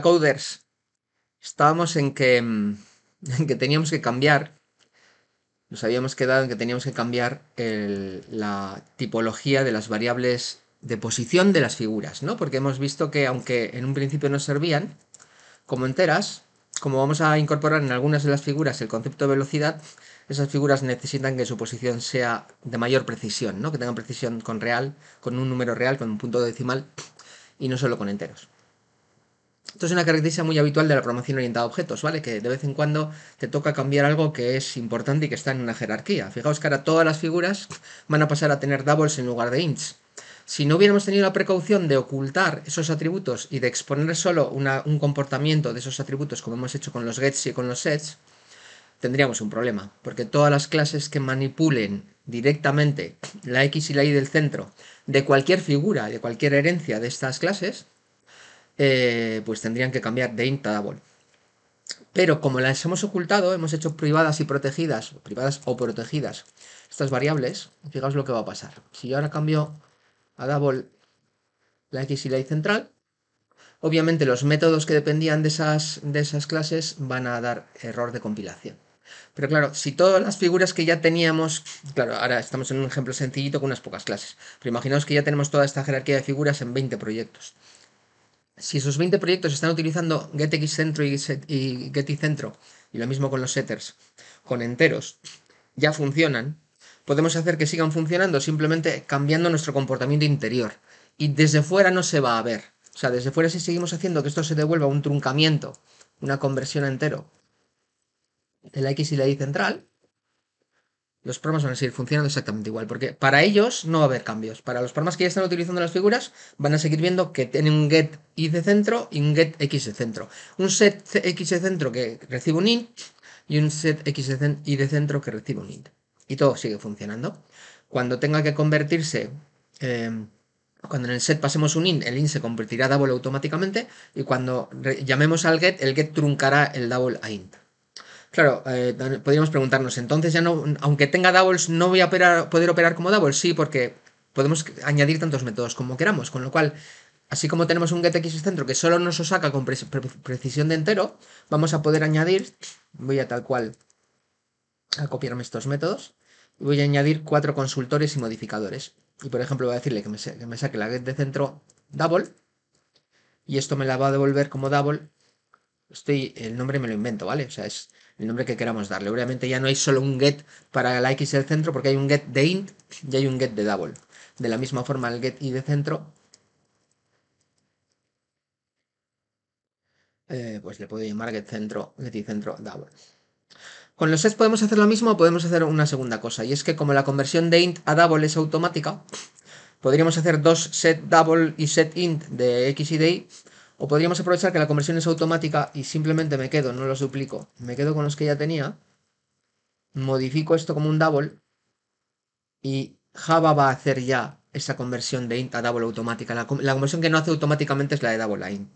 coders, estábamos mm, en que, teníamos que cambiar, nos habíamos quedado en que teníamos que cambiar la tipología de las variables de posición de las figuras, ¿no? Porque hemos visto que aunque en un principio nos servían como enteras, como vamos a incorporar en algunas de las figuras el concepto de velocidad, esas figuras necesitan que su posición sea de mayor precisión, ¿no? Que tengan precisión con real, con un número real, con un punto decimal y no solo con enteros. Esto es una característica muy habitual de la programación orientada a objetos, ¿vale? Que de vez en cuando te toca cambiar algo que es importante y que está en una jerarquía. Fijaos que ahora todas las figuras van a pasar a tener doubles en lugar de ints. Si no hubiéramos tenido la precaución de ocultar esos atributos y de exponer solo un comportamiento de esos atributos como hemos hecho con los gets y con los sets, tendríamos un problema, porque todas las clases que manipulen directamente la x y la y del centro de cualquier figura, de cualquier herencia de estas clases, eh, pues tendrían que cambiar de int a double Pero como las hemos ocultado, hemos hecho privadas y protegidas, privadas o protegidas, estas variables, fijaos lo que va a pasar. Si yo ahora cambio a double la x y la y central, obviamente los métodos que dependían de esas, de esas clases van a dar error de compilación. Pero claro, si todas las figuras que ya teníamos, claro, ahora estamos en un ejemplo sencillito con unas pocas clases, pero imaginaos que ya tenemos toda esta jerarquía de figuras en 20 proyectos si esos 20 proyectos están utilizando getXCentro Centro y, getYCentro, y Centro, y lo mismo con los setters, con enteros, ya funcionan, podemos hacer que sigan funcionando simplemente cambiando nuestro comportamiento interior. Y desde fuera no se va a ver. O sea, desde fuera si seguimos haciendo que esto se devuelva un truncamiento, una conversión a entero de la X y la Y central, los programas van a seguir funcionando exactamente igual, porque para ellos no va a haber cambios. Para los programas que ya están utilizando las figuras, van a seguir viendo que tienen un get y de centro y un get x de centro. Un set x de centro que recibe un int y un set x de y de centro que recibe un int. Y todo sigue funcionando. Cuando tenga que convertirse, em, cuando en el set pasemos un int, el int se convertirá a double automáticamente y cuando llamemos al get, el get truncará el double a int. Claro, eh, podríamos preguntarnos, entonces ya no, aunque tenga doubles, no voy a poder operar como Double, sí, porque podemos añadir tantos métodos como queramos, con lo cual, así como tenemos un getX centro que solo nos lo saca con precisión de entero, vamos a poder añadir, voy a tal cual a copiarme estos métodos, voy a añadir cuatro consultores y modificadores. Y por ejemplo voy a decirle que me, que me saque la get de centro double, y esto me la va a devolver como double, estoy, el nombre me lo invento, ¿vale? O sea, es el nombre que queramos darle. Obviamente ya no hay solo un get para la X el centro porque hay un get de int y hay un get de double. De la misma forma el get y de centro eh, pues le puedo llamar get centro, get y centro double. Con los sets podemos hacer lo mismo o podemos hacer una segunda cosa y es que como la conversión de int a double es automática podríamos hacer dos set double y set int de X y de Y o podríamos aprovechar que la conversión es automática y simplemente me quedo, no los duplico, me quedo con los que ya tenía, modifico esto como un double y Java va a hacer ya esa conversión de int a double automática. La, conversión que no hace automáticamente es la de double a int.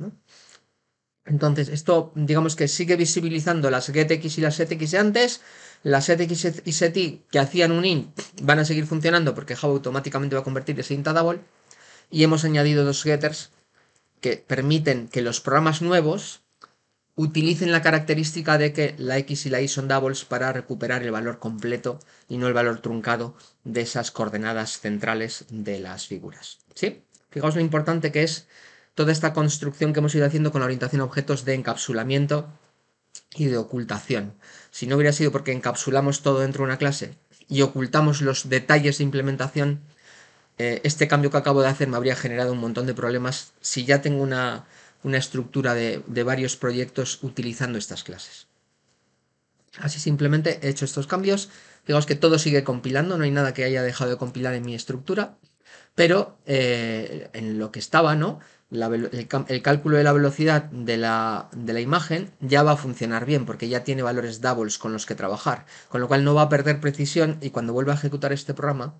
Entonces, esto digamos que sigue visibilizando las getx y las setx de antes. Las setx y setY que hacían un int van a seguir funcionando porque Java automáticamente va a convertir ese int a double. Y hemos añadido dos getters que permiten que los programas nuevos utilicen la característica de que la x y la y son doubles para recuperar el valor completo y no el valor truncado de esas coordenadas centrales de las figuras. ¿Sí? Fijaos lo importante que es toda esta construcción que hemos ido haciendo con la orientación a objetos de encapsulamiento y de ocultación. Si no hubiera sido porque encapsulamos todo dentro de una clase y ocultamos los detalles de implementación, eh, este cambio que acabo de hacer me habría generado un montón de problemas si ya tengo una, estructura de, varios proyectos utilizando estas clases. Así simplemente he hecho estos cambios. Digamos que todo sigue compilando, no hay nada que haya dejado de compilar en mi estructura, pero eh, en lo que estaba, ¿no? el, cálculo de la velocidad de la, de la, imagen ya va a funcionar bien porque ya tiene valores doubles con los que trabajar, con lo cual no va a perder precisión y cuando vuelva a ejecutar este programa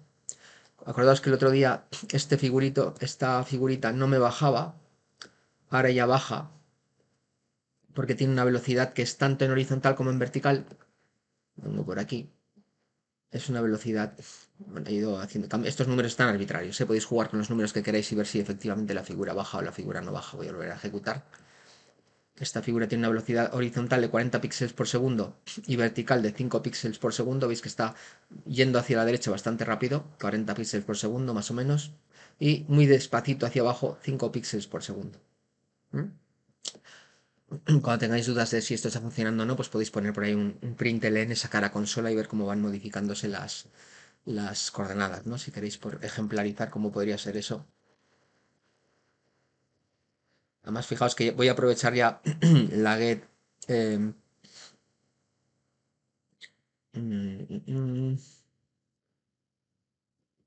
Acordaos que el otro día este figurito, esta figurita no me bajaba, ahora ya baja, porque tiene una velocidad que es tanto en horizontal como en vertical. Vengo por aquí. Es una velocidad. he ido haciendo Estos números están arbitrarios. Se ¿eh? Podéis jugar con los números que queráis y ver si efectivamente la figura baja o la figura no baja. Voy a volver a ejecutar. Esta figura tiene una velocidad horizontal de 40 píxeles por segundo y vertical de 5 píxeles por segundo. Veis que está yendo hacia la derecha bastante rápido, 40 píxeles por segundo más o menos, y muy despacito hacia abajo, 5 píxeles por segundo. ¿Mm? Cuando tengáis dudas de si esto está funcionando o no, pues podéis poner por ahí un, print en esa cara consola y ver cómo van modificándose las, las coordenadas, ¿no? Si queréis ejemplarizar cómo podría ser eso Además, fijaos que voy a aprovechar ya la get. Em,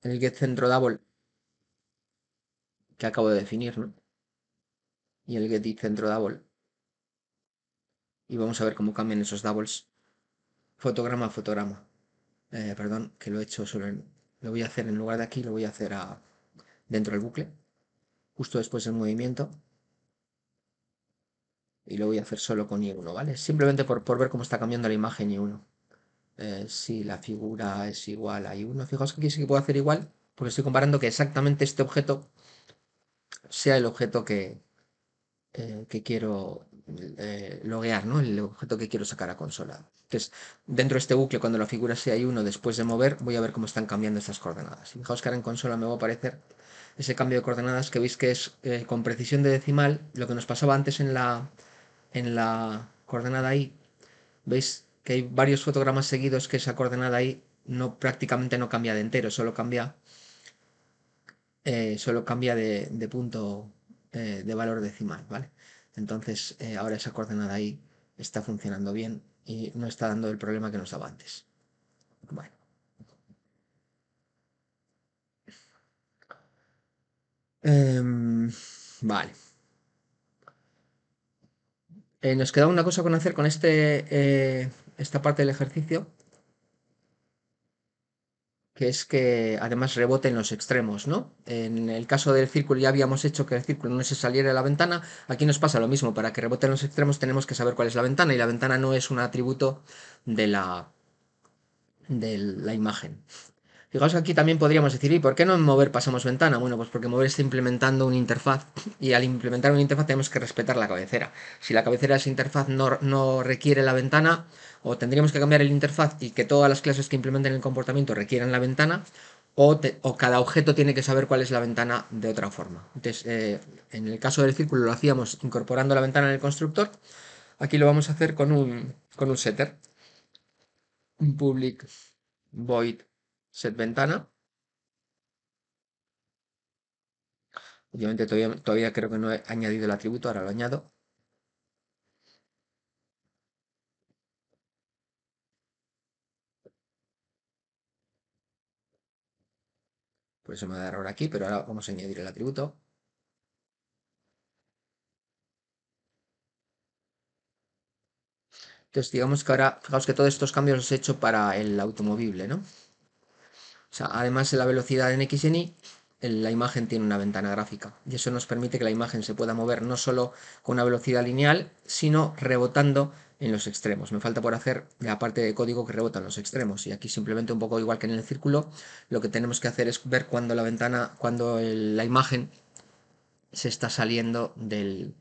el get centro double que acabo de definir, ¿no? Y el get centro double. Y vamos a ver cómo cambian esos doubles. Fotograma a fotograma. Eh, perdón, que lo he hecho solo en... Lo voy a hacer en lugar de aquí, lo voy a hacer dentro del bucle. Justo después del movimiento y lo voy a hacer solo con I1, ¿vale? Simplemente por, ver cómo está cambiando la imagen I1. Eh, si la figura es igual a I1, fijaos que aquí sí que puedo hacer igual, porque estoy comparando que exactamente este objeto sea el objeto que, eh, que quiero eh, loguear, ¿no? El objeto que quiero sacar a consola. Entonces, dentro de este bucle, cuando la figura sea I1, después de mover, voy a ver cómo están cambiando estas coordenadas. Fijaos que ahora en consola me va a aparecer ese cambio de coordenadas que veis que es con precisión de decimal, lo que nos pasaba antes en la, en la coordenada ahí veis que hay varios fotogramas seguidos que esa coordenada ahí no, prácticamente no cambia de entero, solo cambia, eh, solo cambia de, punto eh, de valor decimal, ¿vale? Entonces eh, ahora esa coordenada i está funcionando bien y no está dando el problema que nos daba antes. Bueno. Em, vale. Eh, nos queda una cosa con hacer con este, eh, esta parte del ejercicio, que es que además reboten en los extremos, ¿no? En el caso del círculo ya habíamos hecho que el círculo no se saliera de la ventana, aquí nos pasa lo mismo, para que rebote en los extremos tenemos que saber cuál es la ventana y la ventana no es un atributo de la, de la imagen. Fijaos que aquí también podríamos decir, ¿y por qué no en mover pasamos ventana? Bueno, pues porque mover está implementando una interfaz y al implementar una interfaz tenemos que respetar la cabecera. Si la cabecera de esa interfaz no, no requiere la ventana, o tendríamos que cambiar el interfaz y que todas las clases que implementen el comportamiento requieran la ventana, o, cada objeto tiene que saber cuál es la ventana de otra forma. Entonces, eh, en el caso del círculo lo hacíamos incorporando la ventana en el constructor. Aquí lo vamos a hacer con un, con un setter. Un public void set ventana. Obviamente todavía, creo que no he añadido el atributo, ahora lo añado. Por eso me da error aquí, pero ahora vamos a añadir el atributo. Entonces, digamos que ahora, fijaos que todos estos cambios los he hecho para el automovible, ¿no? además de la velocidad en X y en Y, la imagen tiene una ventana gráfica y eso nos permite que la imagen se pueda mover no solo con una velocidad lineal, sino rebotando en los extremos. Me falta por hacer la parte de código que rebota en los extremos y aquí simplemente un poco igual que en el círculo, lo que tenemos que hacer es ver cuando la ventana, cuando la imagen se está saliendo de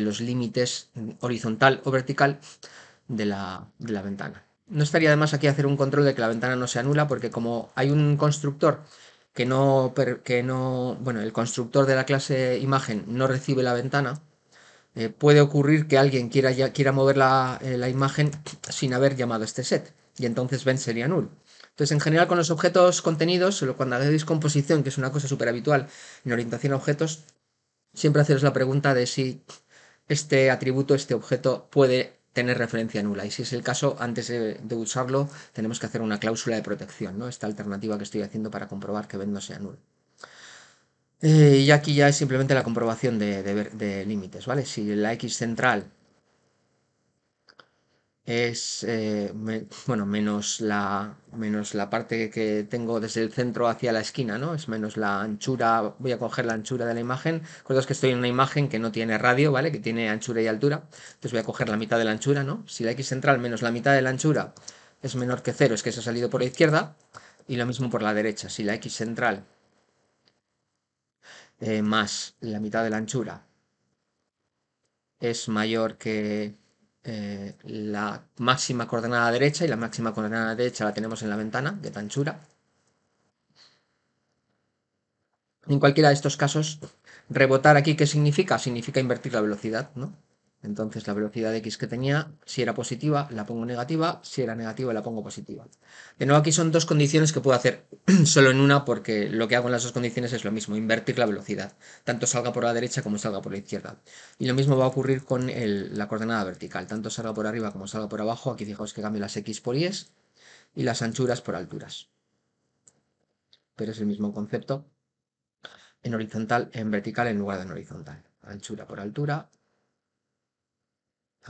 los límites horizontal o vertical de la, de la ventana no estaría además aquí hacer un control de que la ventana no se anula, porque como hay un constructor que no, que no bueno, el constructor de la clase imagen no recibe la ventana, eh, puede ocurrir que alguien quiera, quiera mover eh, la, imagen sin haber llamado este set, y entonces ven, sería null. Entonces, en general, con los objetos contenidos, cuando de composición, que es una cosa súper habitual en orientación a objetos, siempre haceros la pregunta de si este atributo, este objeto, puede tener referencia nula. Y si es el caso, antes de, usarlo, tenemos que hacer una cláusula de protección, ¿no? Esta alternativa que estoy haciendo para comprobar que BED no sea nula. Eh, y aquí ya es simplemente la comprobación de, límites, ¿vale? Si la X central es eh, bueno menos la menos la parte que tengo desde el centro hacia la esquina no es menos la anchura voy a coger la anchura de la imagen Recordad que estoy en una imagen que no tiene radio vale que tiene anchura y altura entonces voy a coger la mitad de la anchura no si la x central menos la mitad de la anchura es menor que cero es que se ha salido por la izquierda y lo mismo por la derecha si la x central eh, más la mitad de la anchura es mayor que eh, la máxima coordenada derecha y la máxima coordenada derecha la tenemos en la ventana de anchura. En cualquiera de estos casos, rebotar aquí, ¿qué significa? Significa invertir la velocidad, ¿no? Entonces la velocidad de x que tenía, si era positiva, la pongo negativa, si era negativa, la pongo positiva. De nuevo, aquí son dos condiciones que puedo hacer solo en una porque lo que hago en las dos condiciones es lo mismo, invertir la velocidad, tanto salga por la derecha como salga por la izquierda. Y lo mismo va a ocurrir con la coordenada vertical, tanto salga por arriba como salga por abajo. Aquí fijaos que cambio las x por y y las anchuras por alturas. Pero es el mismo concepto en horizontal, en vertical en lugar de en horizontal. Anchura por altura,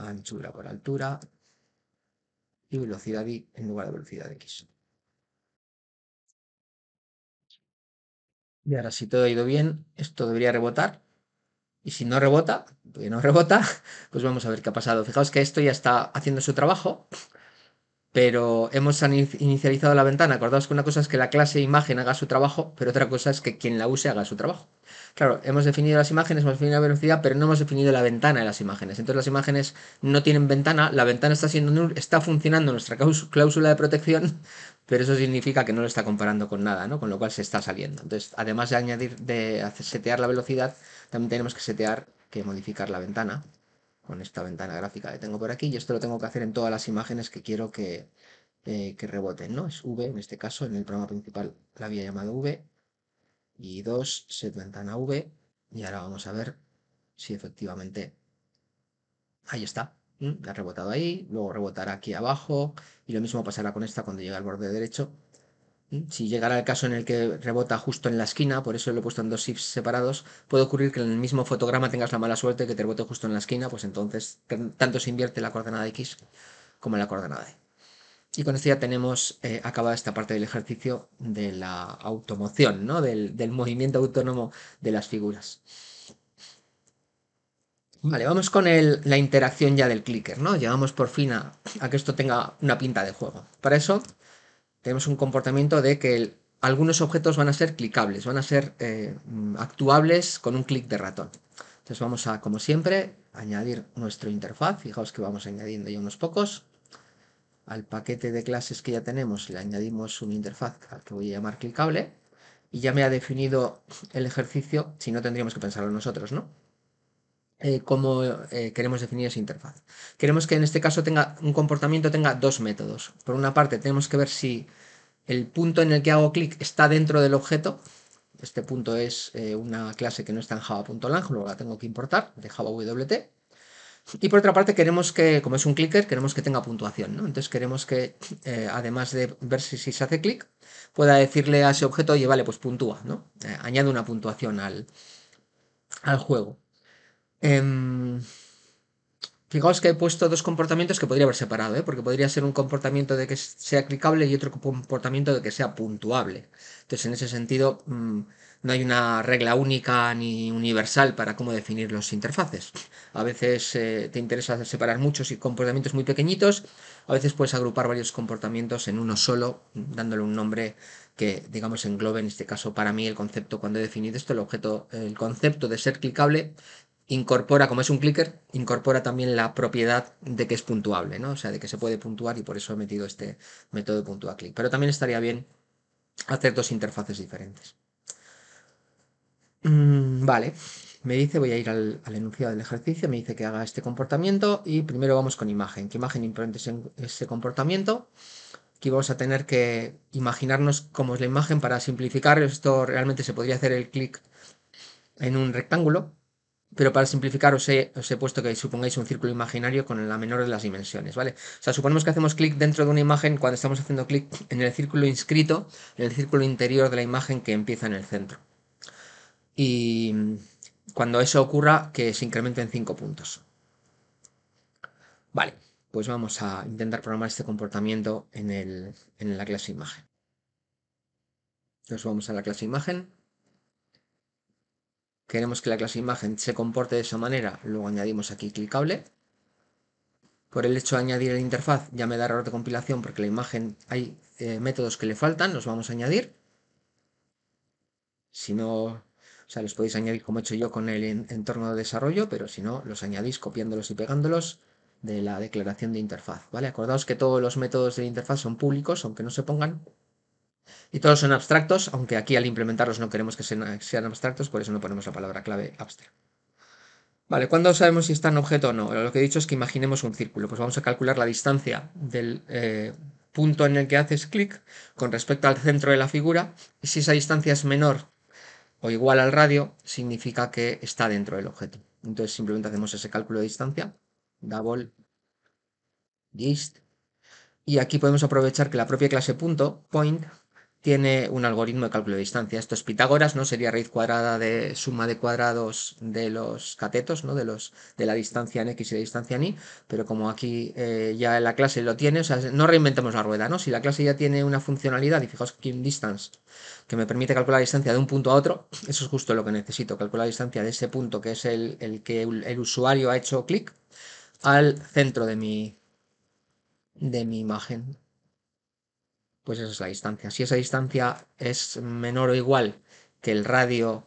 anchura por altura y velocidad y en lugar de velocidad x. Y ahora si todo ha ido bien, esto debería rebotar. Y si no rebota, y pues no rebota, pues vamos a ver qué ha pasado. Fijaos que esto ya está haciendo su trabajo, pero hemos inicializado la ventana. Acordaos que una cosa es que la clase imagen haga su trabajo, pero otra cosa es que quien la use haga su trabajo. Claro, hemos definido las imágenes, hemos definido la velocidad, pero no hemos definido la ventana de las imágenes. Entonces las imágenes no tienen ventana, la ventana está siendo está funcionando nuestra cláusula de protección, pero eso significa que no lo está comparando con nada, ¿no? Con lo cual se está saliendo. Entonces, además de añadir, de setear la velocidad, también tenemos que setear, que modificar la ventana con esta ventana gráfica que tengo por aquí y esto lo tengo que hacer en todas las imágenes que quiero que, eh, que reboten, ¿no? Es V, en este caso, en el programa principal la había llamado V y 2 ventana V. Y ahora vamos a ver si efectivamente ahí está. la Ha rebotado ahí, luego rebotará aquí abajo y lo mismo pasará con esta cuando llegue al borde derecho. Si llegara el caso en el que rebota justo en la esquina, por eso lo he puesto en dos shifts separados, puede ocurrir que en el mismo fotograma tengas la mala suerte que te rebote justo en la esquina, pues entonces tanto se invierte la coordenada X como la coordenada Y. E. Y con esto ya tenemos eh, acabada esta parte del ejercicio de la automoción, ¿no? del, movimiento autónomo de las figuras. Vale, vamos con la interacción ya del clicker, ¿no? Llegamos por fin a, que esto tenga una pinta de juego. Para eso tenemos un comportamiento de que algunos objetos van a ser clicables, van a ser eh, mm, actuables con un clic de ratón. Entonces vamos a, como siempre, añadir nuestro interfaz. Fijaos que vamos añadiendo ya unos pocos al paquete de clases que ya tenemos le añadimos una interfaz al que voy a llamar clicable y ya me ha definido el ejercicio, si no tendríamos que pensarlo nosotros, ¿no? Eh, cómo eh, queremos definir esa interfaz. Queremos que en este caso tenga un comportamiento tenga dos métodos. Por una parte tenemos que ver si el punto en el que hago clic está dentro del objeto. Este punto es eh, una clase que no está en java.lang, luego la tengo que importar de WT. Y por otra parte, queremos que, como es un clicker, queremos que tenga puntuación. ¿no? Entonces queremos que, eh, además de ver si, se hace clic, pueda decirle a ese objeto, oye, vale, pues puntúa, ¿no? Eh, añade una puntuación al, al juego. Em, fijaos que he puesto dos comportamientos que podría haber separado, ¿eh? porque podría ser un comportamiento de que sea clicable y otro comportamiento de que sea puntuable. Entonces, en ese sentido, mm, no hay una regla única ni universal para cómo definir los interfaces. A veces eh, te interesa separar muchos y comportamientos muy pequeñitos, a veces puedes agrupar varios comportamientos en uno solo, dándole un nombre que, digamos, englobe en este caso para mí el concepto, cuando he definido esto, el objeto, el concepto de ser clicable incorpora, como es un clicker, incorpora también la propiedad de que es puntuable, ¿no? O sea, de que se puede puntuar y por eso he metido este método de clic. Pero también estaría bien hacer dos interfaces diferentes. Mm, vale, me dice, voy a ir al, enunciado del ejercicio, me dice que haga este comportamiento y primero vamos con imagen. ¿Qué imagen imprime ese, ese comportamiento? Aquí vamos a tener que imaginarnos cómo es la imagen para simplificar. Esto realmente se podría hacer el clic en un rectángulo, pero para simplificar os he, os puesto que supongáis un círculo imaginario con la menor de las dimensiones, ¿vale? O sea, suponemos que hacemos clic dentro de una imagen cuando estamos haciendo clic en el círculo inscrito, en el círculo interior de la imagen que empieza en el centro y mm, cuando eso ocurra que se incrementen 5 puntos. Vale, pues vamos a intentar programar este comportamiento en, la clase imagen. Nos vamos a la clase imagen. Queremos que la clase imagen se comporte de esa manera, luego añadimos aquí clicable. Por el hecho de añadir la interfaz ya me da error de compilación porque la imagen hay eh, métodos que le faltan, los vamos a añadir. Si no o sea, los podéis añadir como he hecho yo con el entorno de desarrollo, pero si no, los añadís copiándolos y pegándolos de la declaración de interfaz, ¿vale? Acordaos que todos los métodos de interfaz son públicos, aunque no se pongan, y todos son abstractos, aunque aquí al implementarlos no queremos que sean abstractos, por eso no ponemos la palabra clave abstract. Vale, ¿cuándo sabemos si está en objeto o no? Lo que he dicho es que imaginemos un círculo, pues vamos a calcular la distancia del eh, punto en el que haces clic con respecto al centro de la figura, y si esa distancia es menor o igual al radio, significa que está dentro del objeto. Entonces simplemente hacemos ese cálculo de distancia, double dist, y aquí podemos aprovechar que la propia clase punto, point, tiene un algoritmo de cálculo de distancia. Esto es Pitágoras, ¿no? Sería raíz cuadrada de suma de cuadrados de los catetos, ¿no? De, los, de la distancia en x y la distancia en y. Pero como aquí eh, ya la clase lo tiene, o sea, no reinventemos la rueda, ¿no? Si la clase ya tiene una funcionalidad, y fijaos aquí un distance, que me permite calcular la distancia de un punto a otro, eso es justo lo que necesito, calcular la distancia de ese punto que es el, el que el usuario ha hecho clic al centro de mi, de mi imagen pues esa es la distancia. Si esa distancia es menor o igual que el radio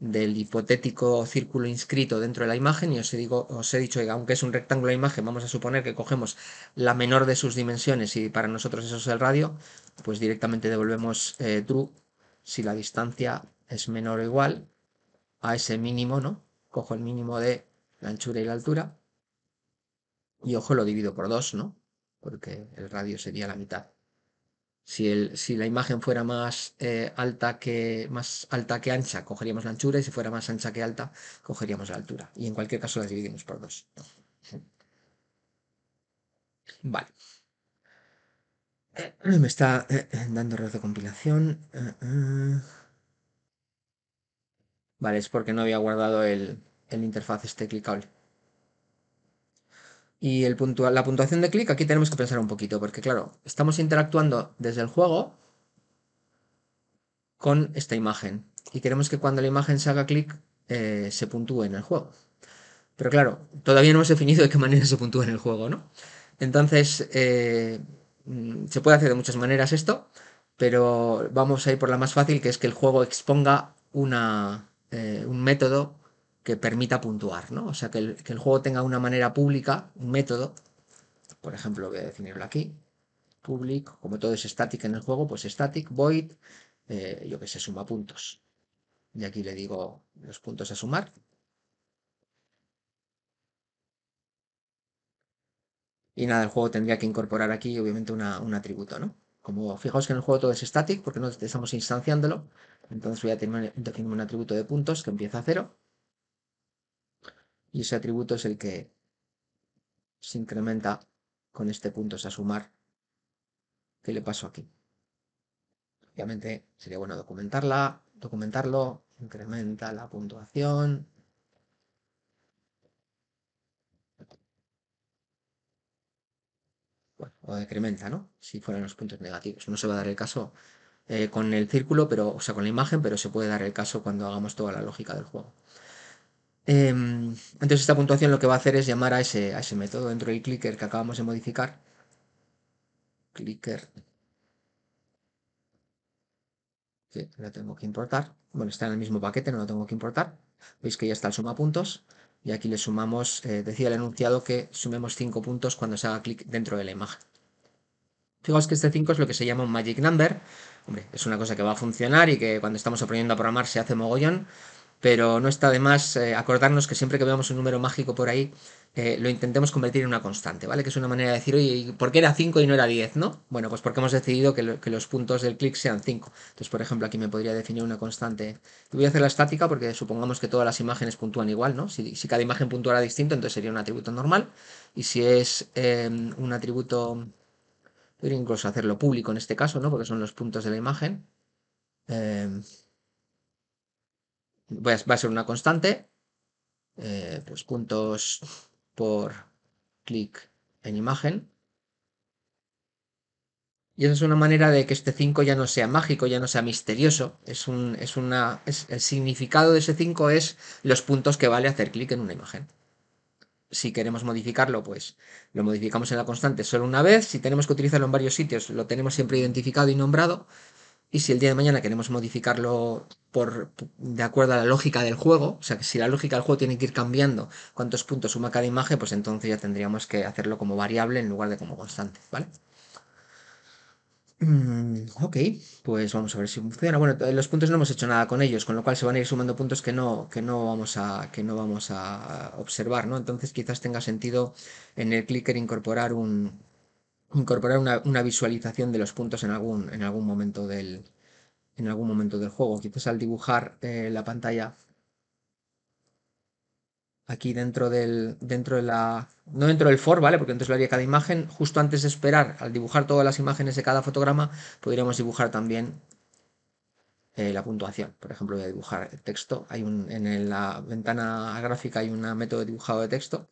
del hipotético círculo inscrito dentro de la imagen, y os he, digo, os he dicho que aunque es un rectángulo de imagen, vamos a suponer que cogemos la menor de sus dimensiones y para nosotros eso es el radio, pues directamente devolvemos eh, true si la distancia es menor o igual a ese mínimo, ¿no? Cojo el mínimo de la anchura y la altura y ojo, lo divido por dos, ¿no? Porque el radio sería la mitad. Si, la imagen fuera más, eh, alta que, más alta que ancha, cogeríamos la anchura y si fuera más ancha que alta, cogeríamos la altura. Y en cualquier caso la dividimos por dos. Vale. Eh, me está eh, dando error de compilación. Vale, es porque no había guardado el, el interfaz este clicable. Y la puntuación de clic aquí tenemos que pensar un poquito, porque claro, estamos interactuando desde el juego con esta imagen. Y queremos que cuando la imagen se haga clic eh, se puntúe en el juego. Pero claro, todavía no hemos definido de qué manera se puntúa en el juego, ¿no? Entonces, eh, mm, se puede hacer de muchas maneras esto, pero vamos a ir por la más fácil, que es que el juego exponga eh, un método que permita puntuar, ¿no? O sea, que el, juego tenga una manera pública, un método, por ejemplo, voy a definirlo aquí, public, como todo es static en el juego, pues static, void, eh, yo que sé, suma puntos. Y aquí le digo los puntos a sumar. Y nada, el juego tendría que incorporar aquí, obviamente, un atributo, ¿no? Como fijaos que en el juego todo es static, porque no estamos instanciándolo, entonces voy a definir un atributo de puntos que empieza a cero y ese atributo es el que se incrementa con este punto, o sea, sumar. ¿Qué le pasó aquí? Obviamente sería bueno documentarla, documentarlo, incrementa la puntuación. Bueno, o decrementa, ¿no? Si fueran los puntos negativos. No se va a dar el caso eh, con el círculo, pero, o sea, con la imagen, pero se puede dar el caso cuando hagamos toda la lógica del juego. Em, entonces esta puntuación lo que va a hacer es llamar a ese, a ese método dentro del clicker que acabamos de modificar. Clicker. Que lo tengo que importar. Bueno, está en el mismo paquete, no lo tengo que importar. Veis que ya está el suma puntos. Y aquí le sumamos, eh, decía el enunciado que sumemos 5 puntos cuando se haga clic dentro de la imagen. Fijaos que este 5 es lo que se llama un magic number. Hombre, es una cosa que va a funcionar y que cuando estamos aprendiendo a programar se hace mogollón pero no está de más eh, acordarnos que siempre que veamos un número mágico por ahí, eh, lo intentemos convertir en una constante, ¿vale? Que es una manera de decir, oye, ¿por qué era 5 y no era 10, no? Bueno, pues porque hemos decidido que, los puntos del clic sean 5. Entonces, por ejemplo, aquí me podría definir una constante. Voy a hacer la estática porque supongamos que todas las imágenes puntúan igual, ¿no? Si, cada imagen puntuara distinto, entonces sería un atributo normal. Y si es em, un atributo, podría incluso hacerlo público en este caso, ¿no? Porque son los puntos de la imagen. Eh, va a ser una constante, eh, pues puntos por clic en imagen. Y esa es una manera de que este 5 ya no sea mágico, ya no sea misterioso. Es un, es el significado de ese 5 es los puntos que vale hacer clic en una imagen. Si queremos modificarlo, pues lo modificamos en la constante solo una vez. Si tenemos que utilizarlo en varios sitios, lo tenemos siempre identificado y nombrado. Y si el día de mañana queremos modificarlo por, de acuerdo a la lógica del juego, o sea, que si la lógica del juego tiene que ir cambiando cuántos puntos suma cada imagen, pues entonces ya tendríamos que hacerlo como variable en lugar de como constante, ¿vale? Mm, ok, pues vamos a ver si funciona. Bueno, los puntos no hemos hecho nada con ellos, con lo cual se van a ir sumando puntos que no, que no, vamos, a, que no vamos a observar, ¿no? Entonces quizás tenga sentido en el clicker incorporar un, incorporar una, visualización de los puntos en algún, en algún momento del en algún momento del juego. Quizás al dibujar eh, la pantalla aquí dentro del dentro de la no dentro del for, ¿vale? Porque entonces lo haría cada imagen, justo antes de esperar al dibujar todas las imágenes de cada fotograma, podríamos dibujar también eh, la puntuación. Por ejemplo, voy a dibujar el texto. Hay un, en la ventana gráfica hay un método de dibujado de texto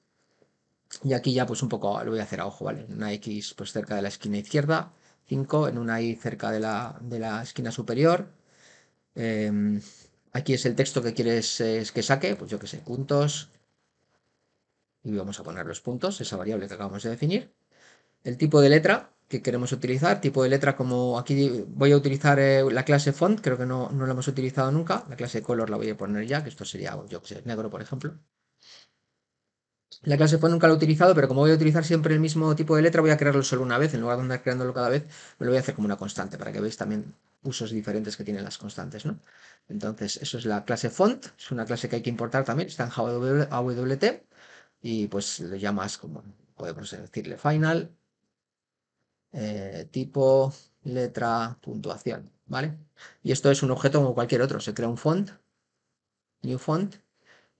y aquí ya pues un poco lo voy a hacer a ojo, ¿vale? En una X pues cerca de la esquina izquierda, 5, en una Y cerca de la, esquina superior. Em, aquí es el texto que quieres que saque, pues yo que sé, puntos. Y vamos a poner los puntos, esa variable que acabamos de definir. El tipo de letra que queremos utilizar, tipo de letra como aquí voy a utilizar eh, la clase font, creo que no, no la hemos utilizado nunca. La clase color la voy a poner ya, que esto sería, yo que sé, negro por ejemplo. La clase font nunca la he utilizado, pero como voy a utilizar siempre el mismo tipo de letra, voy a crearlo solo una vez. En lugar de andar creándolo cada vez, me lo voy a hacer como una constante, para que veáis también usos diferentes que tienen las constantes. ¿no? Entonces, eso es la clase font. Es una clase que hay que importar también. Está en AWT. Y pues lo llamas como, podemos pues, decirle, final, eh, tipo, letra, puntuación. ¿Vale? Y esto es un objeto como cualquier otro. Se crea un font, new font,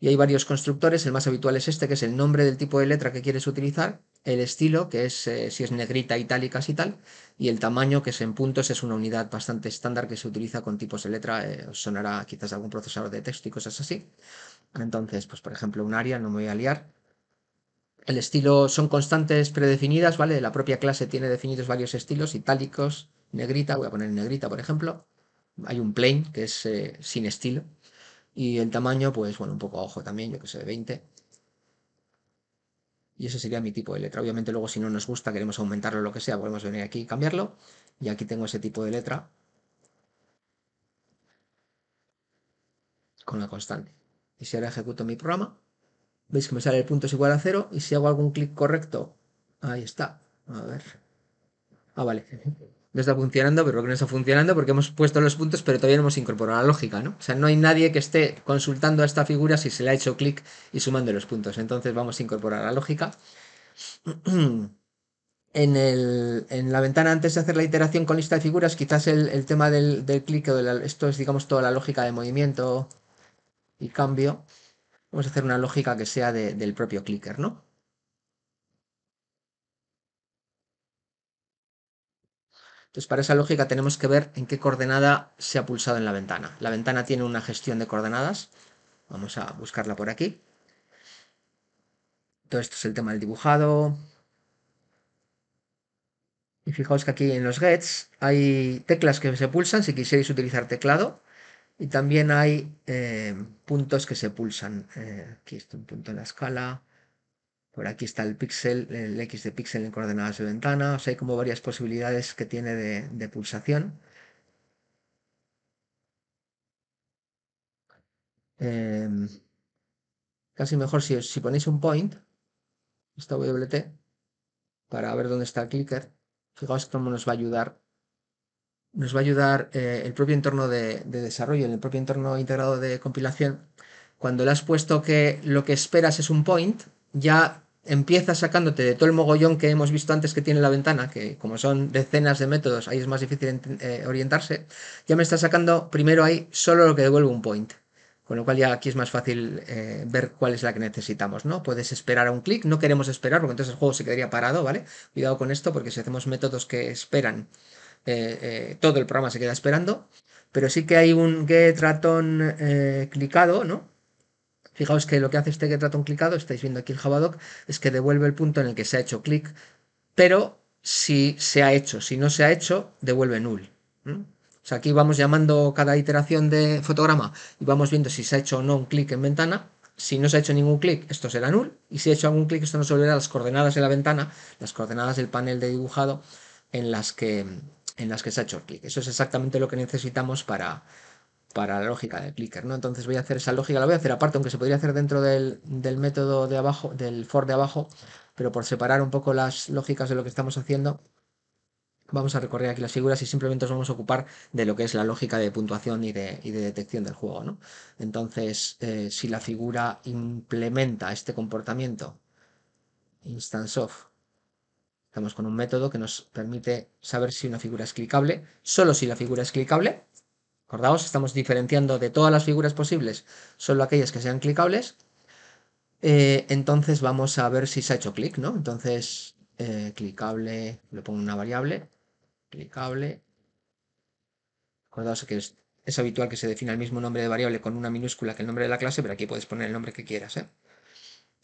y hay varios constructores. El más habitual es este, que es el nombre del tipo de letra que quieres utilizar, el estilo, que es eh, si es negrita, itálicas y tal, y el tamaño, que es en puntos, es una unidad bastante estándar que se utiliza con tipos de letra. Eh, os sonará quizás algún procesador de texto y cosas así. Entonces, pues por ejemplo, un área, no me voy a liar. El estilo son constantes predefinidas, ¿vale? La propia clase tiene definidos varios estilos, itálicos, negrita, voy a poner negrita, por ejemplo. Hay un plane, que es eh, sin estilo, y el tamaño, pues bueno, un poco a ojo también, yo que sé, 20. Y ese sería mi tipo de letra. Obviamente luego si no nos gusta, queremos aumentarlo o lo que sea, podemos venir aquí y cambiarlo. Y aquí tengo ese tipo de letra con la constante. Y si ahora ejecuto mi programa, veis que me sale el punto es igual a cero. Y si hago algún clic correcto, ahí está. A ver. Ah, vale no está funcionando, pero que no está funcionando, porque hemos puesto los puntos, pero todavía no hemos incorporado la lógica, ¿no? O sea, no hay nadie que esté consultando a esta figura si se le ha hecho clic y sumando los puntos. Entonces vamos a incorporar la lógica. En, la ventana, antes de hacer la iteración con lista de figuras, quizás el, tema del, del clic, o de esto es, digamos, toda la lógica de movimiento y cambio. Vamos a hacer una lógica que sea del propio clicker, ¿no? Entonces, pues para esa lógica tenemos que ver en qué coordenada se ha pulsado en la ventana. La ventana tiene una gestión de coordenadas. Vamos a buscarla por aquí. Todo esto es el tema del dibujado. Y fijaos que aquí en los gets hay teclas que se pulsan si quisierais utilizar teclado. Y también hay eh, puntos que se pulsan. Eh, aquí está un punto en la escala. Por aquí está el píxel, el X de píxel en coordenadas de ventana. O sea, hay como varias posibilidades que tiene de, pulsación. Em, casi mejor si, ponéis un point, esta WT, para ver dónde está el clicker. Fijaos cómo nos va a ayudar. Nos va a ayudar eh, el propio entorno de, de desarrollo, el propio entorno integrado de compilación. Cuando le has puesto que lo que esperas es un point, ya empieza sacándote de todo el mogollón que hemos visto antes que tiene la ventana, que como son decenas de métodos, ahí es más difícil eh, orientarse, ya me está sacando primero ahí solo lo que devuelve un point. Con lo cual ya aquí es más fácil eh, ver cuál es la que necesitamos, ¿no? Puedes esperar a un clic, no queremos esperar porque entonces el juego se quedaría parado, ¿vale? Cuidado con esto porque si hacemos métodos que esperan, eh, todo el programa se queda esperando, pero sí que hay un get ratón clicado, ¿no? Fijaos que lo que hace este que trata un clicado, estáis viendo aquí el Javadoc, es que devuelve el punto en el que se ha hecho clic, pero si se ha hecho, si no se ha hecho, devuelve null. O sea, aquí vamos llamando cada iteración de fotograma y vamos viendo si se ha hecho o no un clic en ventana. Si no se ha hecho ningún clic, esto será null. Y si ha hecho algún clic, esto nos volverá las coordenadas de la ventana, las coordenadas del panel de dibujado en las que, en las que se ha hecho clic. Eso es exactamente lo que necesitamos para, para la lógica del clicker, ¿no? Entonces voy a hacer esa lógica, la voy a hacer aparte, aunque se podría hacer dentro del, método de abajo, del for de abajo, pero por separar un poco las lógicas de lo que estamos haciendo, vamos a recorrer aquí las figuras y simplemente nos vamos a ocupar de lo que es la lógica de puntuación y de, detección del juego, Entonces, eh, si la figura implementa este comportamiento, instanceOf, estamos con un método que nos permite saber si una figura es clicable, solo si la figura es clicable, Acordaos, estamos diferenciando de todas las figuras posibles solo aquellas que sean clicables. Eh, entonces vamos a ver si se ha hecho clic, ¿no? Entonces, eh, clicable, le pongo una variable, clicable. Acordaos que es, habitual que se defina el mismo nombre de variable con una minúscula que el nombre de la clase, pero aquí puedes poner el nombre que quieras, ¿eh?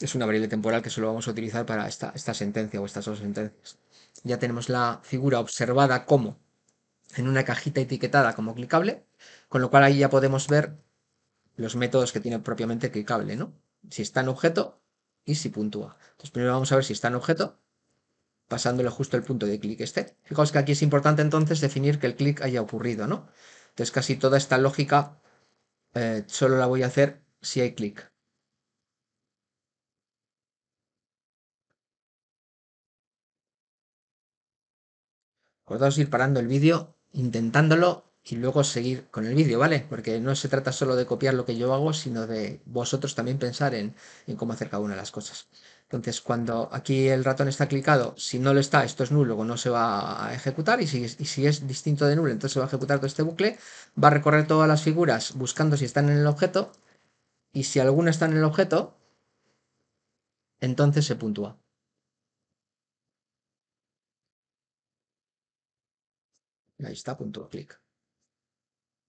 Es una variable temporal que solo vamos a utilizar para esta, esta sentencia o estas dos sentencias. Ya tenemos la figura observada como en una cajita etiquetada como clicable, con lo cual ahí ya podemos ver los métodos que tiene propiamente clicable, ¿no? Si está en objeto y si puntúa. Entonces primero vamos a ver si está en objeto, pasándole justo el punto de clic este. Fijaos que aquí es importante entonces definir que el clic haya ocurrido, ¿no? Entonces casi toda esta lógica eh, solo la voy a hacer si hay clic. Acordaos ir parando el vídeo intentándolo y luego seguir con el vídeo, ¿vale? Porque no se trata solo de copiar lo que yo hago, sino de vosotros también pensar en, cómo hacer cada una de las cosas. Entonces, cuando aquí el ratón está clicado, si no lo está, esto es nulo, luego no se va a ejecutar. Y si, es distinto de nulo, entonces se va a ejecutar todo este bucle. Va a recorrer todas las figuras buscando si están en el objeto. Y si alguna está en el objeto, entonces se puntúa. Ahí está, punto, clic.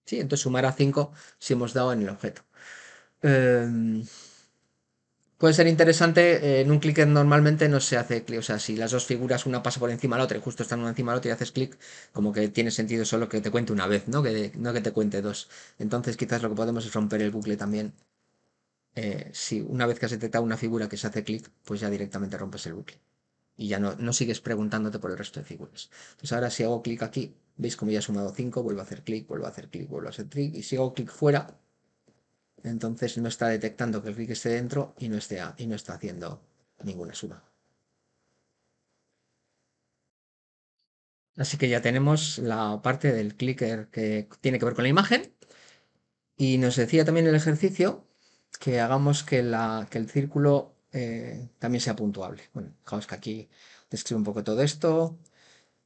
Sí, entonces sumará 5 si hemos dado en el objeto. Em, puede ser interesante, eh, en un clic normalmente no se hace clic, o sea, si las dos figuras una pasa por encima de la otra y justo están una encima de la otra y haces clic, como que tiene sentido solo que te cuente una vez, ¿no? Que no que te cuente dos. Entonces quizás lo que podemos es romper el bucle también. Eh, si una vez que has detectado una figura que se hace clic, pues ya directamente rompes el bucle y ya no, sigues preguntándote por el resto de figuras. Entonces ahora si hago clic aquí, veis como ya ha sumado 5, vuelvo a hacer clic, vuelvo a hacer clic, vuelvo a hacer clic, y si hago clic fuera, entonces no está detectando que el clic esté dentro y no, esté, y no está haciendo ninguna suma. Así que ya tenemos la parte del clicker que tiene que ver con la imagen. Y nos decía también el ejercicio que hagamos que, la, que el círculo eh, también sea puntuable. Bueno, fijaos que aquí describe un poco todo esto.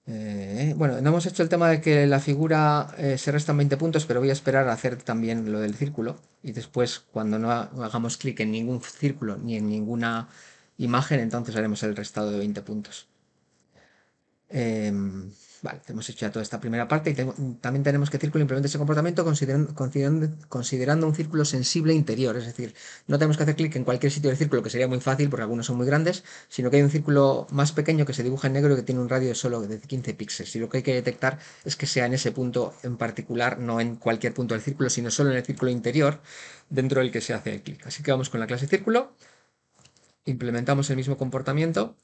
Eh, bueno, no hemos hecho el tema de que la figura eh, se restan 20 puntos, pero voy a esperar a hacer también lo del círculo. Y después, cuando no hagamos clic en ningún círculo ni en ninguna imagen, entonces haremos el restado de 20 puntos. Em, Vale, hemos hecho ya toda esta primera parte y también tenemos que círculo implemente ese comportamiento considerando, un círculo sensible interior, es decir, no tenemos que hacer clic en cualquier sitio del círculo, que sería muy fácil porque algunos son muy grandes, sino que hay un círculo más pequeño que se dibuja en negro y que tiene un radio de solo de 15 píxeles y lo que hay que detectar es que sea en ese punto en particular, no en cualquier punto del círculo, sino solo en el círculo interior dentro del que se hace el clic. Así que vamos con la clase círculo, implementamos el mismo comportamiento,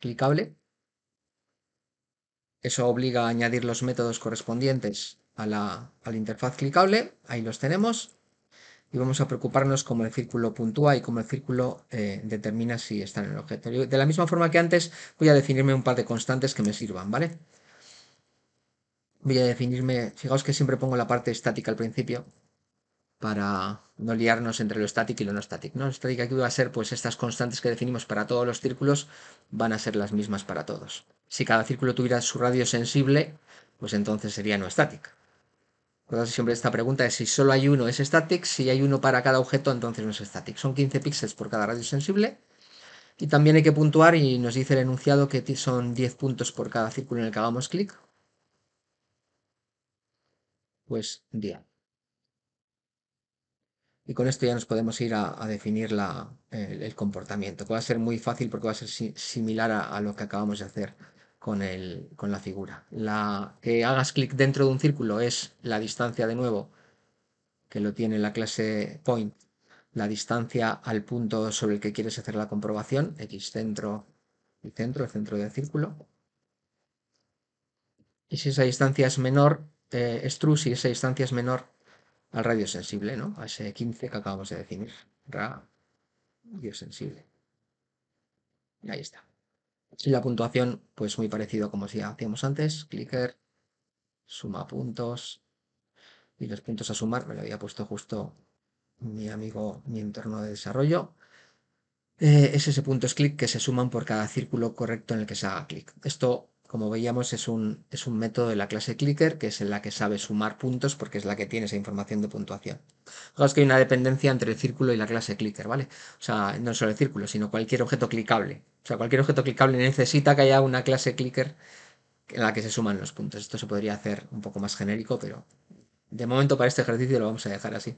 clicable, eso obliga a añadir los métodos correspondientes a la, interfaz clicable. Ahí los tenemos. Y vamos a preocuparnos cómo el círculo puntúa y cómo el círculo eh, determina si está en el objeto. De la misma forma que antes, voy a definirme un par de constantes que me sirvan, ¿vale? Voy a definirme, fijaos que siempre pongo la parte estática al principio, para no liarnos entre lo estático y lo no estático. Lo estático aquí va a ser pues estas constantes que definimos para todos los círculos van a ser las mismas para todos. Si cada círculo tuviera su radio sensible, pues entonces sería no estático. siempre esta pregunta es si solo hay uno es estático, si hay uno para cada objeto entonces no es estático. Son 15 píxeles por cada radio sensible. Y también hay que puntuar y nos dice el enunciado que son 10 puntos por cada círculo en el que hagamos clic. Pues 10 y con esto ya nos podemos ir a, definir la, el, comportamiento, va a ser muy fácil porque va a ser similar a, lo que acabamos de hacer con, el, con la figura. La que hagas clic dentro de un círculo es la distancia de nuevo, que lo tiene la clase point, la distancia al punto sobre el que quieres hacer la comprobación, x centro y centro, el centro del círculo. Y si esa distancia es menor, eh, es true, si esa distancia es menor al radio sensible, ¿no? A ese 15 que acabamos de definir. Radio sensible. Y ahí está. Y la puntuación, pues muy parecido como si hacíamos antes. Clicker, suma puntos. Y los puntos a sumar me lo había puesto justo mi amigo, mi entorno de desarrollo. Eh, es ese punto es clic que se suman por cada círculo correcto en el que se haga clic. Esto como veíamos, es un, es un método de la clase clicker, que es la que sabe sumar puntos porque es la que tiene esa información de puntuación. Fijaos que hay una dependencia entre el círculo y la clase clicker, ¿vale? O sea, no solo el círculo, sino cualquier objeto clicable. O sea, cualquier objeto clicable necesita que haya una clase clicker en la que se suman los puntos. Esto se podría hacer un poco más genérico, pero de momento para este ejercicio lo vamos a dejar así.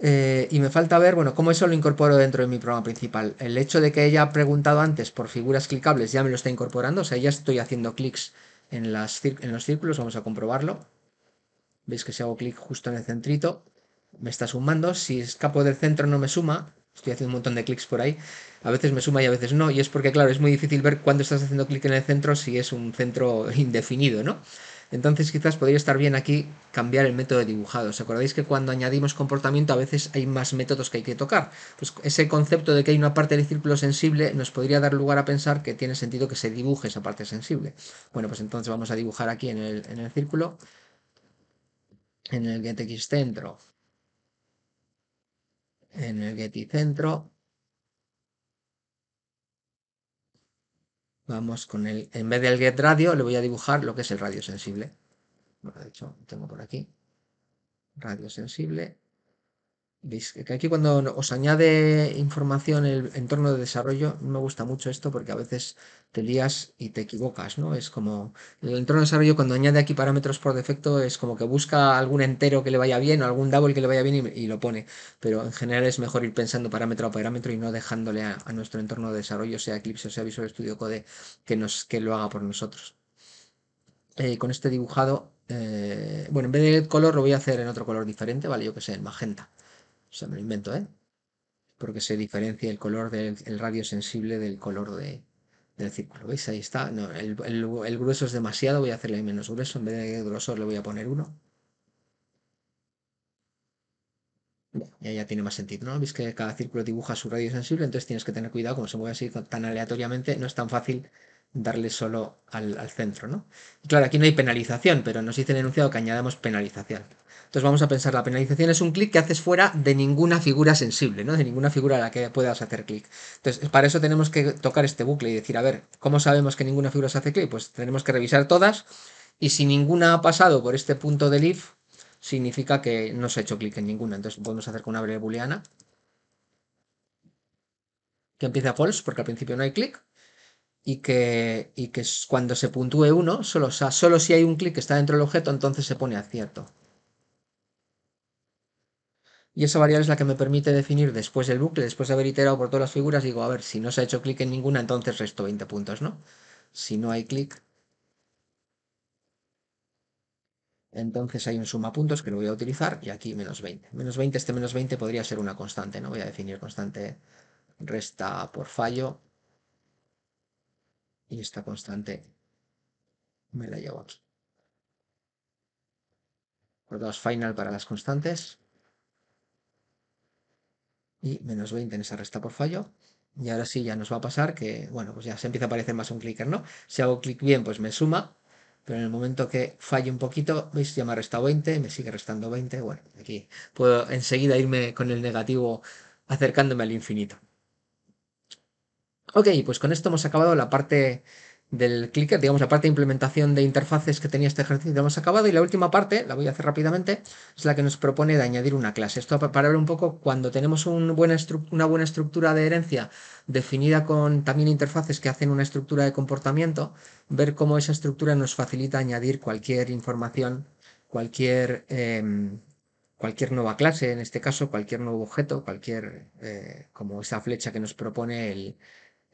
Eh, y me falta ver, bueno, cómo eso lo incorporo dentro de mi programa principal. El hecho de que ella ha preguntado antes por figuras clicables ya me lo está incorporando, o sea, ya estoy haciendo clics en, las, en los círculos, vamos a comprobarlo. Veis que si hago clic justo en el centrito, me está sumando. Si escapo del centro no me suma, estoy haciendo un montón de clics por ahí. A veces me suma y a veces no, y es porque, claro, es muy difícil ver cuándo estás haciendo clic en el centro si es un centro indefinido, ¿no? Entonces quizás podría estar bien aquí cambiar el método de dibujado. ¿Os acordáis que cuando añadimos comportamiento a veces hay más métodos que hay que tocar? Pues ese concepto de que hay una parte del círculo sensible nos podría dar lugar a pensar que tiene sentido que se dibuje esa parte sensible. Bueno, pues entonces vamos a dibujar aquí en el, círculo, en el getX centro, en el getX centro, Vamos con el, en vez del get radio, le voy a dibujar lo que es el radio sensible. Bueno, de hecho, tengo por aquí. Radio sensible. Veis que aquí cuando os añade información el entorno de desarrollo, me gusta mucho esto porque a veces te lías y te equivocas, ¿no? Es como el entorno de desarrollo cuando añade aquí parámetros por defecto es como que busca algún entero que le vaya bien o algún double que le vaya bien y, lo pone. Pero en general es mejor ir pensando parámetro a parámetro y no dejándole a, nuestro entorno de desarrollo, sea Eclipse o sea Visual Studio Code, que, nos, que lo haga por nosotros. Eh, con este dibujado, eh, bueno, en vez de color lo voy a hacer en otro color diferente, ¿vale? Yo que sé, en magenta. O sea, me lo invento, ¿eh? Porque se diferencia el color del radio sensible del color del círculo. ¿Veis? Ahí está. No, el, grueso es demasiado, voy a hacerle menos grueso. En vez de grosor le voy a poner uno. ya, ya tiene más sentido, ¿no? Veis que cada círculo dibuja su radio sensible, entonces tienes que tener cuidado como se mueve así tan aleatoriamente. No es tan fácil darle solo al, centro, ¿no? claro, aquí no hay penalización, pero nos dice el enunciado que añadamos penalización. Entonces vamos a pensar, la penalización es un clic que haces fuera de ninguna figura sensible, ¿no? De ninguna figura a la que puedas hacer clic. Entonces, para eso tenemos que tocar este bucle y decir, a ver, ¿cómo sabemos que ninguna figura se hace clic? Pues tenemos que revisar todas y si ninguna ha pasado por este punto del if, significa que no se ha hecho clic en ninguna. Entonces podemos hacer con una breve booleana que a false porque al principio no hay clic y que, cuando se puntúe uno, solo, solo si hay un clic que está dentro del objeto, entonces se pone acierto. Y esa variable es la que me permite definir después del bucle, después de haber iterado por todas las figuras, digo, a ver, si no se ha hecho clic en ninguna, entonces resto 20 puntos, ¿no? Si no hay clic, entonces hay un suma puntos que lo voy a utilizar y aquí menos 20. Menos 20, este menos 20 podría ser una constante, no voy a definir constante resta por fallo y esta constante me la llevo aquí. dos final para las constantes. Y menos 20 en esa resta por fallo. Y ahora sí ya nos va a pasar que, bueno, pues ya se empieza a parecer más un clicker, ¿no? Si hago clic bien, pues me suma. Pero en el momento que falle un poquito, veis, ya me ha restado 20, me sigue restando 20. Bueno, aquí puedo enseguida irme con el negativo acercándome al infinito. Ok, pues con esto hemos acabado la parte del clicker, digamos la parte de implementación de interfaces que tenía este ejercicio, hemos acabado y la última parte, la voy a hacer rápidamente, es la que nos propone de añadir una clase. Esto para ver un poco cuando tenemos una buena estructura de herencia definida con también interfaces que hacen una estructura de comportamiento, ver cómo esa estructura nos facilita añadir cualquier información, cualquier, em, cualquier nueva clase, en este caso cualquier nuevo objeto, cualquier, eh, como esa flecha que nos propone el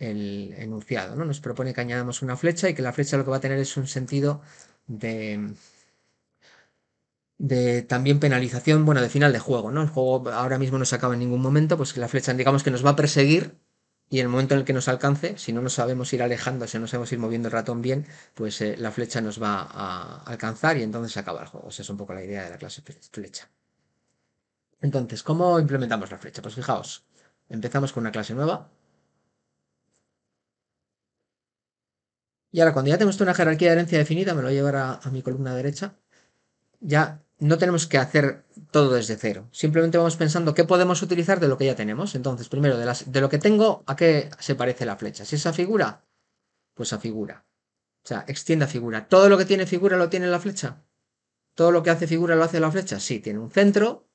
el enunciado. ¿no? Nos propone que añadamos una flecha y que la flecha lo que va a tener es un sentido de, también penalización, bueno, de final de juego. ¿no? El juego ahora mismo no se acaba en ningún momento, pues que la flecha digamos que nos va a perseguir y en el momento en el que nos alcance, si no nos sabemos ir alejando, si no sabemos ir moviendo el ratón bien, pues eh, la flecha nos va a alcanzar y entonces se acaba el juego. O Esa es un poco la idea de la clase flecha. Entonces, ¿cómo implementamos la flecha? Pues fijaos, empezamos con una clase nueva, Y ahora cuando ya tenemos una jerarquía de herencia definida, me lo voy a, a mi columna derecha, ya no tenemos que hacer todo desde cero. Simplemente vamos pensando qué podemos utilizar de lo que ya tenemos. Entonces, primero, de, las, de lo que tengo, ¿a qué se parece la flecha? Si esa figura, pues a figura. O sea, extiende a figura. ¿Todo lo que tiene figura lo tiene la flecha? ¿Todo lo que hace figura lo hace la flecha? Sí, tiene un centro,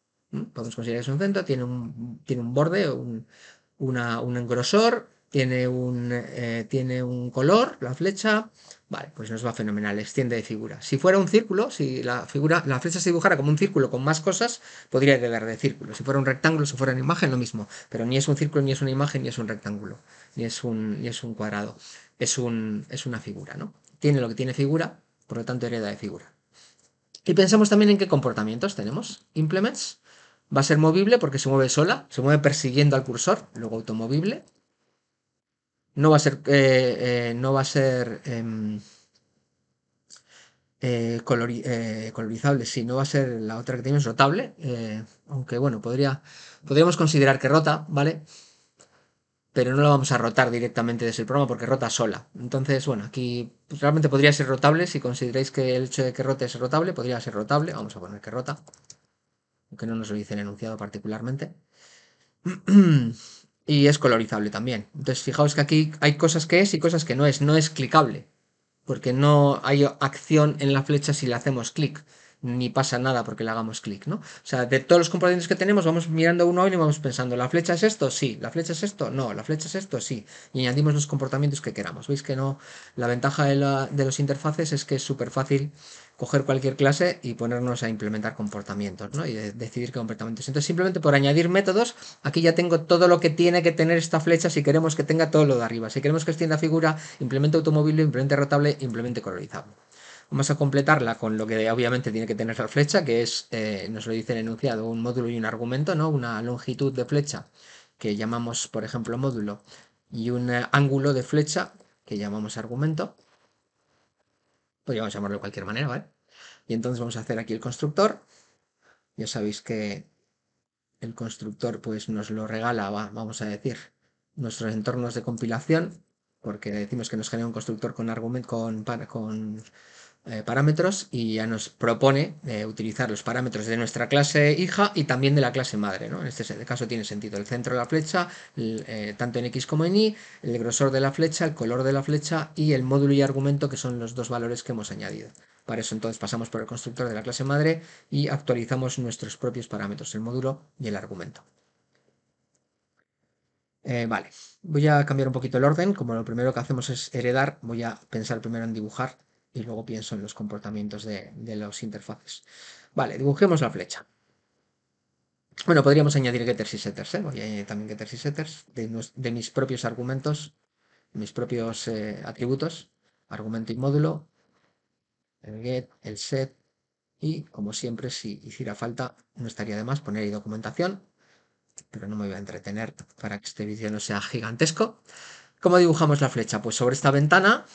podemos considerar que es un centro, tiene un, borde, un engrosor, tiene un, eh, tiene un color, la flecha, vale, pues nos va fenomenal, extiende de figura. Si fuera un círculo, si la figura, la flecha se dibujara como un círculo con más cosas, podría heredar de círculo. Si fuera un rectángulo, si fuera una imagen, lo mismo. Pero ni es un círculo, ni es una imagen, ni es un rectángulo, ni es un, es un cuadrado. Es, un, es una figura, ¿no? Tiene lo que tiene figura, por lo tanto hereda de figura. Y pensamos también en qué comportamientos tenemos. Implements va a ser movible porque se mueve sola, se mueve persiguiendo al cursor, luego automovible, no va a ser, eh, eh, no va a ser em, eh, colorizable, sí, no va a ser la otra que tenemos, rotable, aunque bueno, podría, podríamos considerar que rota, ¿vale? Pero no la vamos a rotar directamente desde el programa porque rota sola. Entonces, bueno, aquí pues, realmente podría ser rotable, si consideráis que el hecho de que rote es rotable, podría ser rotable, vamos a poner que rota, aunque no nos lo dice el enunciado particularmente. y es colorizable también. Entonces, fijaos que aquí hay cosas que es y cosas que no es. No es clicable, porque no hay acción en la flecha si le hacemos clic ni pasa nada porque le hagamos clic, ¿no? O sea, de todos los comportamientos que tenemos, vamos mirando uno a y vamos pensando, ¿la flecha es esto? Sí, ¿la flecha es esto? No, ¿la flecha es esto? Sí. Y añadimos los comportamientos que queramos. ¿Veis que no? La ventaja de, la, de los interfaces es que es súper fácil coger cualquier clase y ponernos a implementar comportamientos, ¿no? Y decidir qué comportamientos. Entonces, simplemente por añadir métodos, aquí ya tengo todo lo que tiene que tener esta flecha si queremos que tenga todo lo de arriba. Si queremos que extienda figura, implemente automóvil, implemente rotable, implemente colorizado. Vamos a completarla con lo que obviamente tiene que tener la flecha, que es, eh, nos lo dice el enunciado, un módulo y un argumento, ¿no? Una longitud de flecha, que llamamos, por ejemplo, módulo, y un eh, ángulo de flecha, que llamamos argumento. Podríamos llamarlo de cualquier manera, ¿vale? Y entonces vamos a hacer aquí el constructor. Ya sabéis que el constructor pues nos lo regala, vamos a decir, nuestros entornos de compilación, porque decimos que nos genera un constructor con, argumento, con eh, parámetros y ya nos propone eh, utilizar los parámetros de nuestra clase hija y también de la clase madre. En este caso tiene sentido el centro de la flecha, eh, tanto en X como en Y, el grosor de la flecha, el color de la flecha y el módulo y argumento que son los dos valores que hemos añadido. Para eso entonces pasamos por el constructor de la clase madre y actualizamos nuestros propios parámetros, el módulo y el argumento. vale, voy a cambiar un poquito el orden. Como lo primero que hacemos es heredar, voy a pensar primero en dibujar y luego pienso en los comportamientos de, las interfaces. Vale, dibujemos la flecha. Bueno, podríamos añadir getters y setters, ¿eh? voy a añadir también getters y setters de, mis propios argumentos, mis propios eh, atributos, argumento y módulo, el get, el set, y como siempre, si hiciera falta, no estaría de más poner ahí documentación, pero no me voy a entretener para que este vídeo no sea gigantesco. ¿Cómo dibujamos la flecha? Pues sobre esta ventana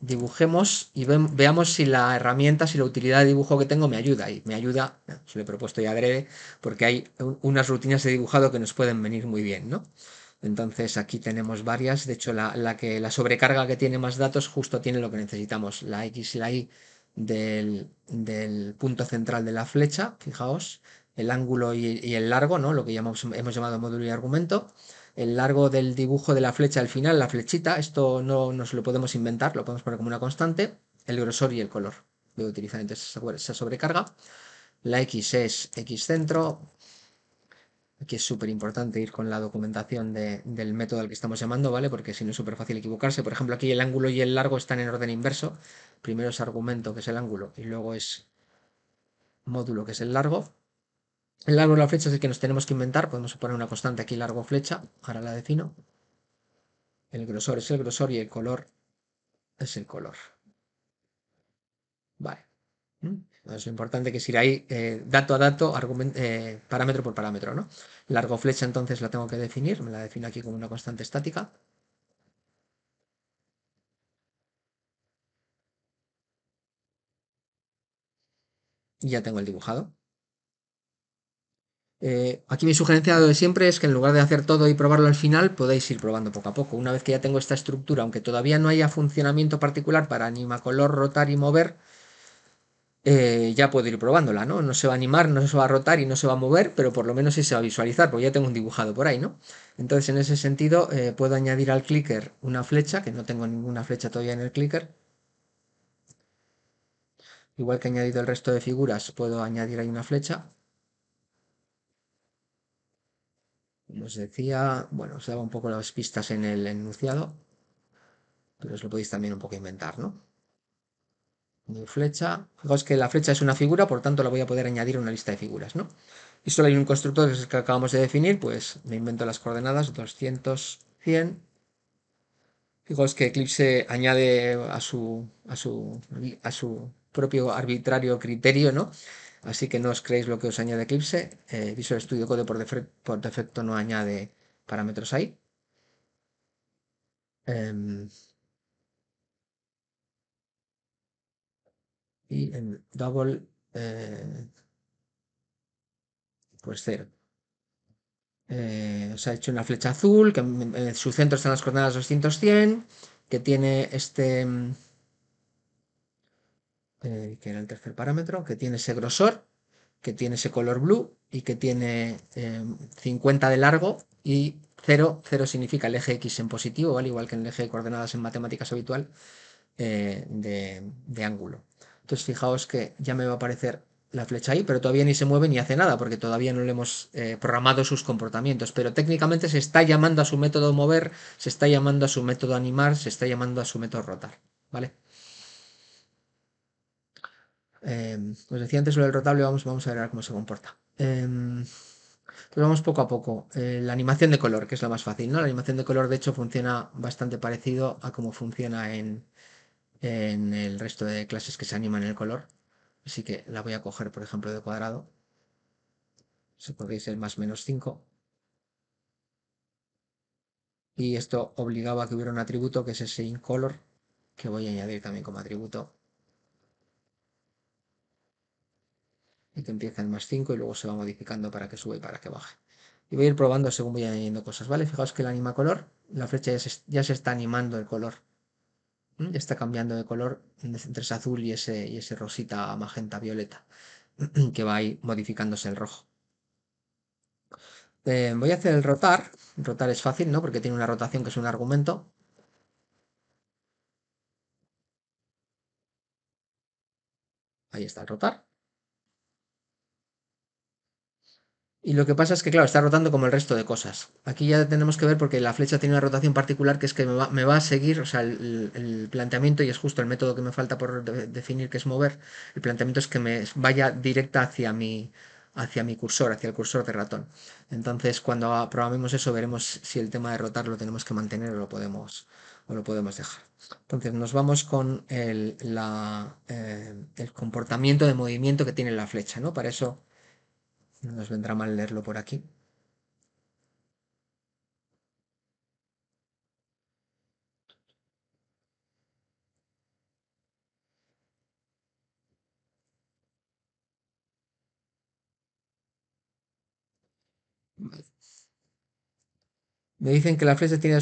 dibujemos y veamos si la herramienta, si la utilidad de dibujo que tengo me ayuda. Y me ayuda, se lo he propuesto ya breve, porque hay unas rutinas de dibujado que nos pueden venir muy bien, ¿no? Entonces aquí tenemos varias, de hecho la, que, la sobrecarga que tiene más datos justo tiene lo que necesitamos, la X y la Y del, del punto central de la flecha, fijaos, el ángulo y, el largo, ¿no? lo que llamamos, hemos llamado módulo y argumento, el largo del dibujo de la flecha al final, la flechita, esto no nos lo podemos inventar, lo podemos poner como una constante, el grosor y el color. Voy a utilizar entonces esa sobrecarga. La X es X centro. Aquí es súper importante ir con la documentación del método al que estamos llamando, ¿vale? Porque si no es súper fácil equivocarse. Por ejemplo, aquí el ángulo y el largo están en orden inverso. Primero es argumento, que es el ángulo, y luego es módulo, que es el largo. El largo de la flecha es el que nos tenemos que inventar. Podemos poner una constante aquí, largo flecha. Ahora la defino. El grosor es el grosor y el color es el color. Vale. Mm. Es importante que si irá ahí eh, dato a dato, eh, parámetro por parámetro, ¿no? Largo flecha entonces la tengo que definir. Me la defino aquí como una constante estática. Y ya tengo el dibujado. Eh, aquí mi sugerencia de siempre es que en lugar de hacer todo y probarlo al final, podéis ir probando poco a poco. Una vez que ya tengo esta estructura, aunque todavía no haya funcionamiento particular para color, rotar y mover, eh, ya puedo ir probándola, ¿no? No se va a animar, no se va a rotar y no se va a mover, pero por lo menos sí se va a visualizar, porque ya tengo un dibujado por ahí, ¿no? Entonces, en ese sentido, eh, puedo añadir al clicker una flecha, que no tengo ninguna flecha todavía en el clicker. Igual que he añadido el resto de figuras, puedo añadir ahí una flecha. Como os decía, bueno, os daba un poco las pistas en el enunciado, pero os lo podéis también un poco inventar, ¿no? Mi flecha. Fijaos que la flecha es una figura, por tanto la voy a poder añadir a una lista de figuras, ¿no? Y solo hay un constructor que es el que acabamos de definir, pues me invento las coordenadas 200, 100. Fijaos que Eclipse añade a su, a su, a su propio arbitrario criterio, ¿no? Así que no os creéis lo que os añade Eclipse. Eh, Visual Studio Code por, defecto no añade parámetros ahí. Em, y en double, eh, pues cero. os eh, ha hecho una flecha azul, que en su centro están las coordenadas 200-100, que tiene este... Em, eh, que era el tercer parámetro, que tiene ese grosor, que tiene ese color blue y que tiene 50 eh, de largo y 0, 0 significa el eje X en positivo, ¿vale? igual que en el eje de coordenadas en matemáticas habitual eh, de, ángulo. Entonces fijaos que ya me va a aparecer la flecha ahí, pero todavía ni se mueve ni hace nada porque todavía no le hemos programado sus comportamientos, pero técnicamente se está llamando a su método mover, se está llamando a su método animar, se está llamando a su método rotar, ¿vale? Em, os decía antes lo del rotable, vamos, vamos a ver cómo se comporta. Em, pues vamos poco a poco. Eh, la animación de color, que es la más fácil, La animación de color, de hecho, funciona bastante parecido a cómo funciona en, el resto de clases que se animan en el color. Así que la voy a coger, por ejemplo, de cuadrado. Se podéis el más menos 5. Y esto obligaba a que hubiera un atributo que es ese color que voy a añadir también como atributo y que empieza en más 5 y luego se va modificando para que sube y para que baje. Y voy a ir probando según voy añadiendo cosas, ¿vale? Fijaos que el anima color, la flecha ya se, está animando el color. Ya está cambiando de color entre ese azul y ese, y ese rosita magenta violeta que va ahí modificándose el rojo. Eh, voy a hacer el rotar. Rotar es fácil, ¿no? Porque tiene una rotación que es un argumento. Ahí está el rotar. Y lo que pasa es que, claro, está rotando como el resto de cosas. Aquí ya tenemos que ver porque la flecha tiene una rotación particular que es que me va, a seguir, o sea, el, planteamiento, y es justo el método que me falta por definir, que es mover, el planteamiento es que me vaya directa hacia mi, hacia mi cursor, hacia el cursor de ratón. Entonces, cuando aprobemos eso, veremos si el tema de rotar lo tenemos que mantener o lo podemos, o lo podemos dejar. Entonces, nos vamos con el, la, eh, el comportamiento de movimiento que tiene la flecha, ¿no? Para eso no nos vendrá mal leerlo por aquí. Me dicen que la flecha tiene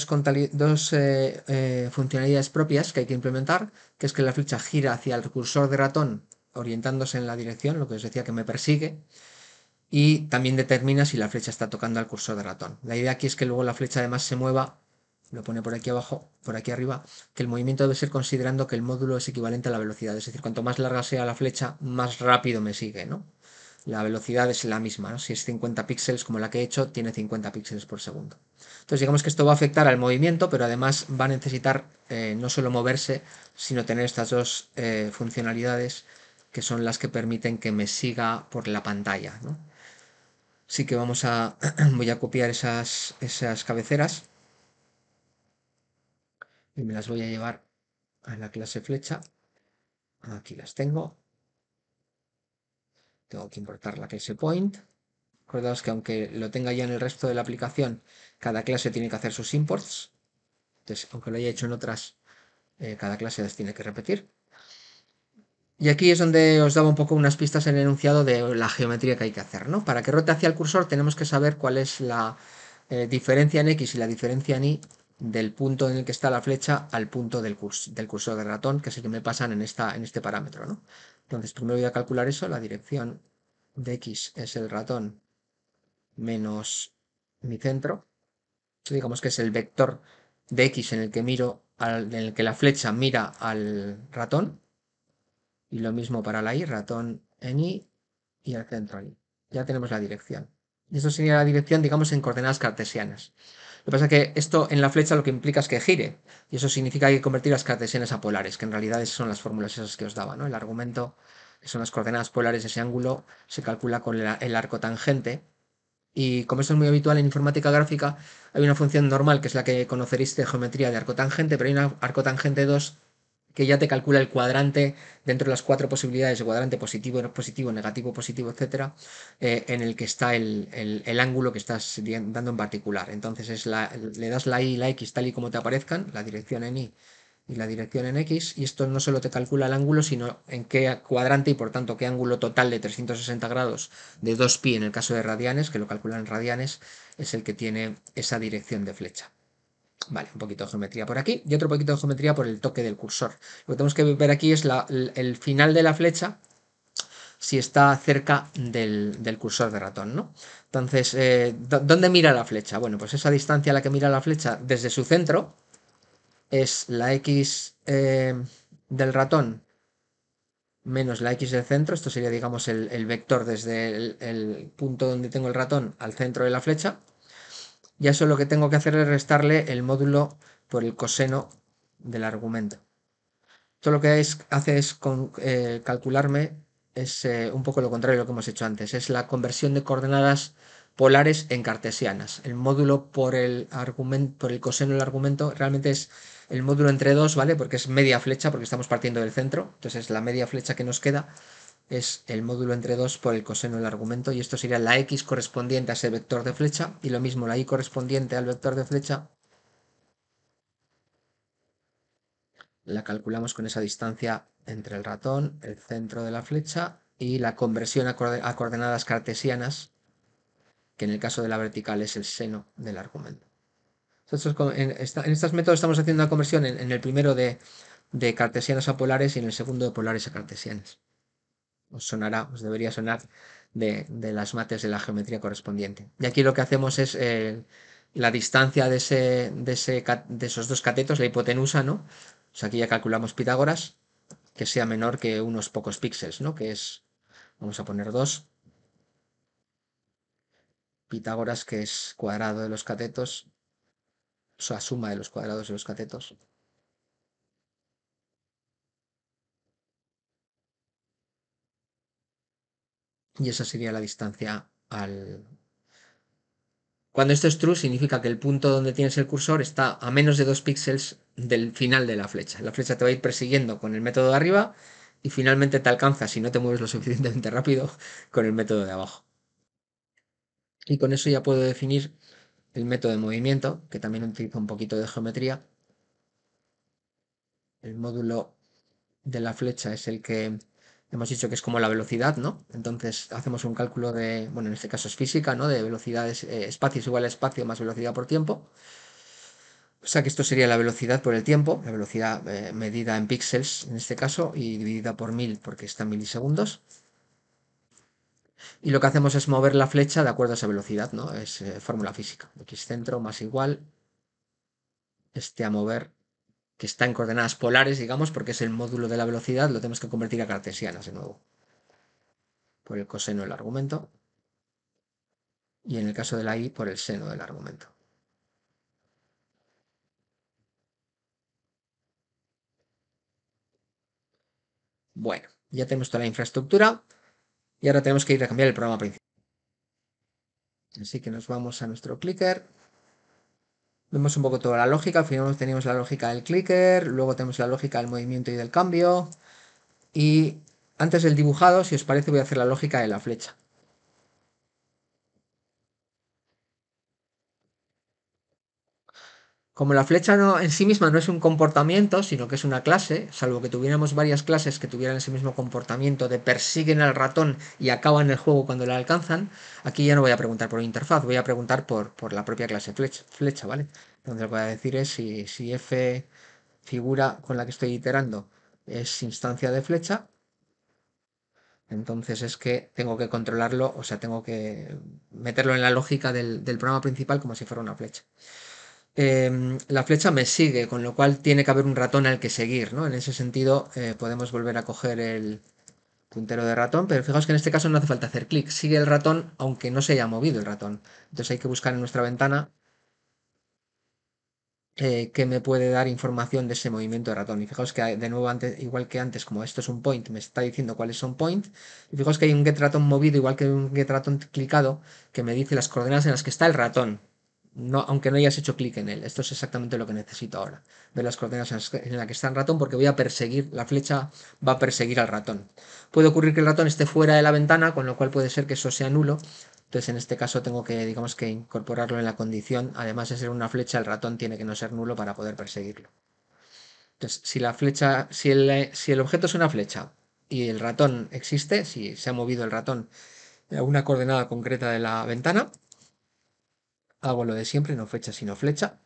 dos, eh, eh, funcionalidades propias que hay que implementar, que es que la flecha gira hacia el cursor de ratón orientándose en la dirección, lo que os decía que me persigue, y también determina si la flecha está tocando al cursor de ratón. La idea aquí es que luego la flecha además se mueva, lo pone por aquí abajo, por aquí arriba, que el movimiento debe ser considerando que el módulo es equivalente a la velocidad, es decir, cuanto más larga sea la flecha, más rápido me sigue, ¿no? La velocidad es la misma, ¿no? si es 50 píxeles como la que he hecho, tiene 50 píxeles por segundo. Entonces digamos que esto va a afectar al movimiento, pero además va a necesitar eh, no solo moverse, sino tener estas dos eh, funcionalidades que son las que permiten que me siga por la pantalla, ¿no? Así que vamos a, voy a copiar esas, esas cabeceras y me las voy a llevar a la clase flecha. Aquí las tengo. Tengo que importar la clase point. Recordaos que aunque lo tenga ya en el resto de la aplicación, cada clase tiene que hacer sus imports. Entonces, aunque lo haya hecho en otras, eh, cada clase las tiene que repetir. Y aquí es donde os daba un poco unas pistas en el enunciado de la geometría que hay que hacer, ¿no? Para que rote hacia el cursor tenemos que saber cuál es la eh, diferencia en X y la diferencia en Y del punto en el que está la flecha al punto del, del cursor del ratón, que es el que me pasan en, esta, en este parámetro, ¿no? Entonces primero voy a calcular eso, la dirección de X es el ratón menos mi centro, digamos que es el vector de X en el que miro al, en el que la flecha mira al ratón, y lo mismo para la i, ratón en i y el centro en Ya tenemos la dirección. Y esto sería la dirección, digamos, en coordenadas cartesianas. Lo que pasa es que esto en la flecha lo que implica es que gire, y eso significa que hay que convertir las cartesianas a polares, que en realidad son las fórmulas esas que os daba, ¿no? El argumento, que son las coordenadas polares ese ángulo, se calcula con el arco tangente, y como esto es muy habitual en informática gráfica, hay una función normal, que es la que conoceréis de geometría de arco tangente, pero hay una arco tangente 2 que ya te calcula el cuadrante dentro de las cuatro posibilidades de cuadrante positivo, positivo, negativo, positivo, etc., eh, en el que está el, ángulo que estás dando en particular. Entonces es le das la Y y la X tal y como te aparezcan, la dirección en Y y la dirección en X, y esto no solo te calcula el ángulo, sino en qué cuadrante y por tanto qué ángulo total de 360 grados de 2pi en el caso de radianes, que lo calculan en radianes, es el que tiene esa dirección de flecha. Vale, un poquito de geometría por aquí y otro poquito de geometría por el toque del cursor. Lo que tenemos que ver aquí es la, el final de la flecha si está cerca del, del cursor de ratón, ¿no? Entonces, eh, ¿dónde mira la flecha? Bueno, pues esa distancia a la que mira la flecha desde su centro es la X eh, del ratón menos la X del centro. Esto sería, digamos, el, el vector desde el punto donde tengo el ratón al centro de la flecha. Ya lo que tengo que hacer es restarle el módulo por el coseno del argumento. Todo lo que hace es con, eh, calcularme es eh, un poco lo contrario de lo que hemos hecho antes. Es la conversión de coordenadas polares en cartesianas. El módulo por el, por el coseno del argumento realmente es el módulo entre dos, ¿vale? Porque es media flecha, porque estamos partiendo del centro. Entonces es la media flecha que nos queda es el módulo entre 2 por el coseno del argumento y esto sería la x correspondiente a ese vector de flecha y lo mismo la y correspondiente al vector de flecha la calculamos con esa distancia entre el ratón, el centro de la flecha y la conversión a, coordenadas cartesianas que en el caso de la vertical es el seno del argumento. en, estos métodos estamos haciendo una conversión en, el primero de, de cartesianas a polares y en el segundo de polares a cartesianas os sonará, os debería sonar de, las mates de la geometría correspondiente. Y aquí lo que hacemos es eh, la distancia de, de, ese, de esos dos catetos, la hipotenusa, ¿no? aquí ya calculamos Pitágoras, que sea menor que unos pocos píxeles, ¿no? Que es, vamos a poner dos. Pitágoras, que es cuadrado de los catetos, o sea, suma de los cuadrados de los catetos. Y esa sería la distancia al... Cuando esto es true significa que el punto donde tienes el cursor está a menos de dos píxeles del final de la flecha. La flecha te va a ir persiguiendo con el método de arriba y finalmente te alcanza, si no te mueves lo suficientemente rápido, con el método de abajo. Y con eso ya puedo definir el método de movimiento, que también utiliza un poquito de geometría. El módulo de la flecha es el que hemos dicho que es como la velocidad, ¿no? Entonces hacemos un cálculo de, bueno, en este caso es física, ¿no? De velocidades, espacios eh, espacio es igual a espacio más velocidad por tiempo. O sea que esto sería la velocidad por el tiempo, la velocidad eh, medida en píxeles en este caso y dividida por mil porque está en milisegundos. Y lo que hacemos es mover la flecha de acuerdo a esa velocidad, ¿no? Es eh, fórmula física. X centro más igual, este a mover que está en coordenadas polares, digamos, porque es el módulo de la velocidad, lo tenemos que convertir a cartesianas de nuevo, por el coseno del argumento, y en el caso de la i, por el seno del argumento. Bueno, ya tenemos toda la infraestructura, y ahora tenemos que ir a cambiar el programa principal. Así que nos vamos a nuestro clicker. Vemos un poco toda la lógica, al final tenemos la lógica del clicker, luego tenemos la lógica del movimiento y del cambio. Y antes del dibujado, si os parece, voy a hacer la lógica de la flecha. Como la flecha en sí misma no es un comportamiento, sino que es una clase, salvo que tuviéramos varias clases que tuvieran ese mismo comportamiento de persiguen al ratón y acaban el juego cuando la alcanzan, aquí ya no voy a preguntar por interfaz, voy a preguntar por, por la propia clase flecha, flecha, ¿vale? Entonces lo que voy a decir es si, si f figura con la que estoy iterando es instancia de flecha, entonces es que tengo que controlarlo, o sea, tengo que meterlo en la lógica del, del programa principal como si fuera una flecha. Em, la flecha me sigue, con lo cual tiene que haber un ratón al que seguir, ¿no? En ese sentido eh, podemos volver a coger el puntero de ratón, pero fijaos que en este caso no hace falta hacer clic, sigue el ratón aunque no se haya movido el ratón. Entonces hay que buscar en nuestra ventana eh, que me puede dar información de ese movimiento de ratón. Y fijaos que de nuevo, igual que antes, como esto es un point, me está diciendo cuáles son point. Y fijaos que hay un get ratón movido, igual que un get ratón clicado, que me dice las coordenadas en las que está el ratón aunque no hayas hecho clic en él. Esto es exactamente lo que necesito ahora. Ver las coordenadas en las que está el ratón porque voy a perseguir, la flecha va a perseguir al ratón. Puede ocurrir que el ratón esté fuera de la ventana, con lo cual puede ser que eso sea nulo. Entonces en este caso tengo que, digamos que incorporarlo en la condición. Además de ser una flecha, el ratón tiene que no ser nulo para poder perseguirlo. Entonces, si la flecha, si el, si el objeto es una flecha y el ratón existe, si se ha movido el ratón a una coordenada concreta de la ventana, hago lo de siempre, no fecha sino flecha.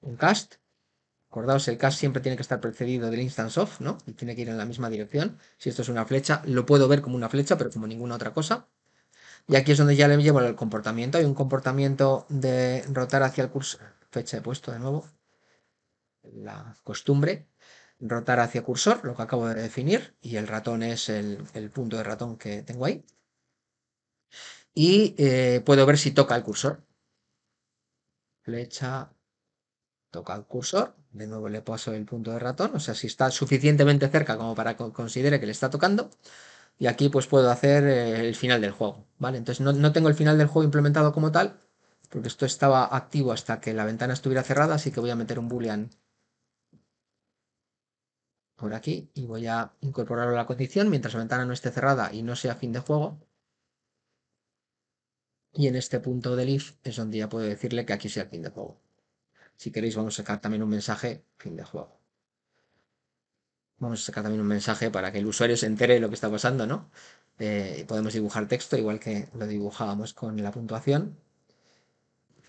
Un cast. Acordaos, el cast siempre tiene que estar precedido del instance of, ¿no? Y tiene que ir en la misma dirección. Si esto es una flecha, lo puedo ver como una flecha, pero como ninguna otra cosa. Y aquí es donde ya le llevo el comportamiento. Hay un comportamiento de rotar hacia el cursor. Fecha de puesto de nuevo. La costumbre. Rotar hacia cursor, lo que acabo de definir. Y el ratón es el, el punto de ratón que tengo ahí y eh, puedo ver si toca el cursor. Flecha, toca el cursor, de nuevo le paso el punto de ratón, o sea, si está suficientemente cerca como para que considere que le está tocando. Y aquí pues puedo hacer eh, el final del juego, ¿vale? Entonces no, no tengo el final del juego implementado como tal, porque esto estaba activo hasta que la ventana estuviera cerrada, así que voy a meter un boolean por aquí y voy a incorporarlo a la condición mientras la ventana no esté cerrada y no sea fin de juego. Y en este punto del if es donde ya puedo decirle que aquí sea el fin de juego. Si queréis vamos a sacar también un mensaje fin de juego. Vamos a sacar también un mensaje para que el usuario se entere de lo que está pasando, ¿no? Eh, podemos dibujar texto igual que lo dibujábamos con la puntuación.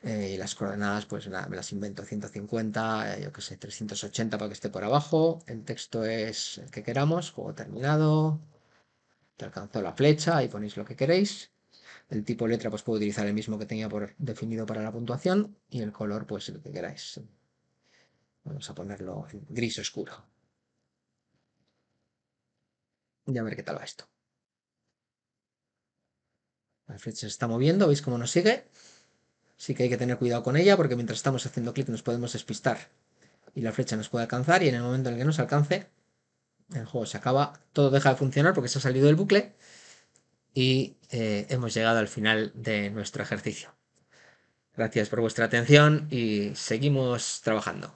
Eh, y las coordenadas, pues me las invento 150, eh, yo que sé, 380 para que esté por abajo. El texto es el que queramos, juego terminado, te alcanzó la flecha, y ponéis lo que queréis. El tipo letra pues puedo utilizar el mismo que tenía por definido para la puntuación y el color pues el que queráis. Vamos a ponerlo en gris oscuro. Y a ver qué tal va esto. La flecha se está moviendo, ¿veis cómo nos sigue? Sí que hay que tener cuidado con ella porque mientras estamos haciendo clic nos podemos despistar y la flecha nos puede alcanzar y en el momento en el que nos alcance el juego se acaba, todo deja de funcionar porque se ha salido del bucle y eh, hemos llegado al final de nuestro ejercicio. Gracias por vuestra atención y seguimos trabajando.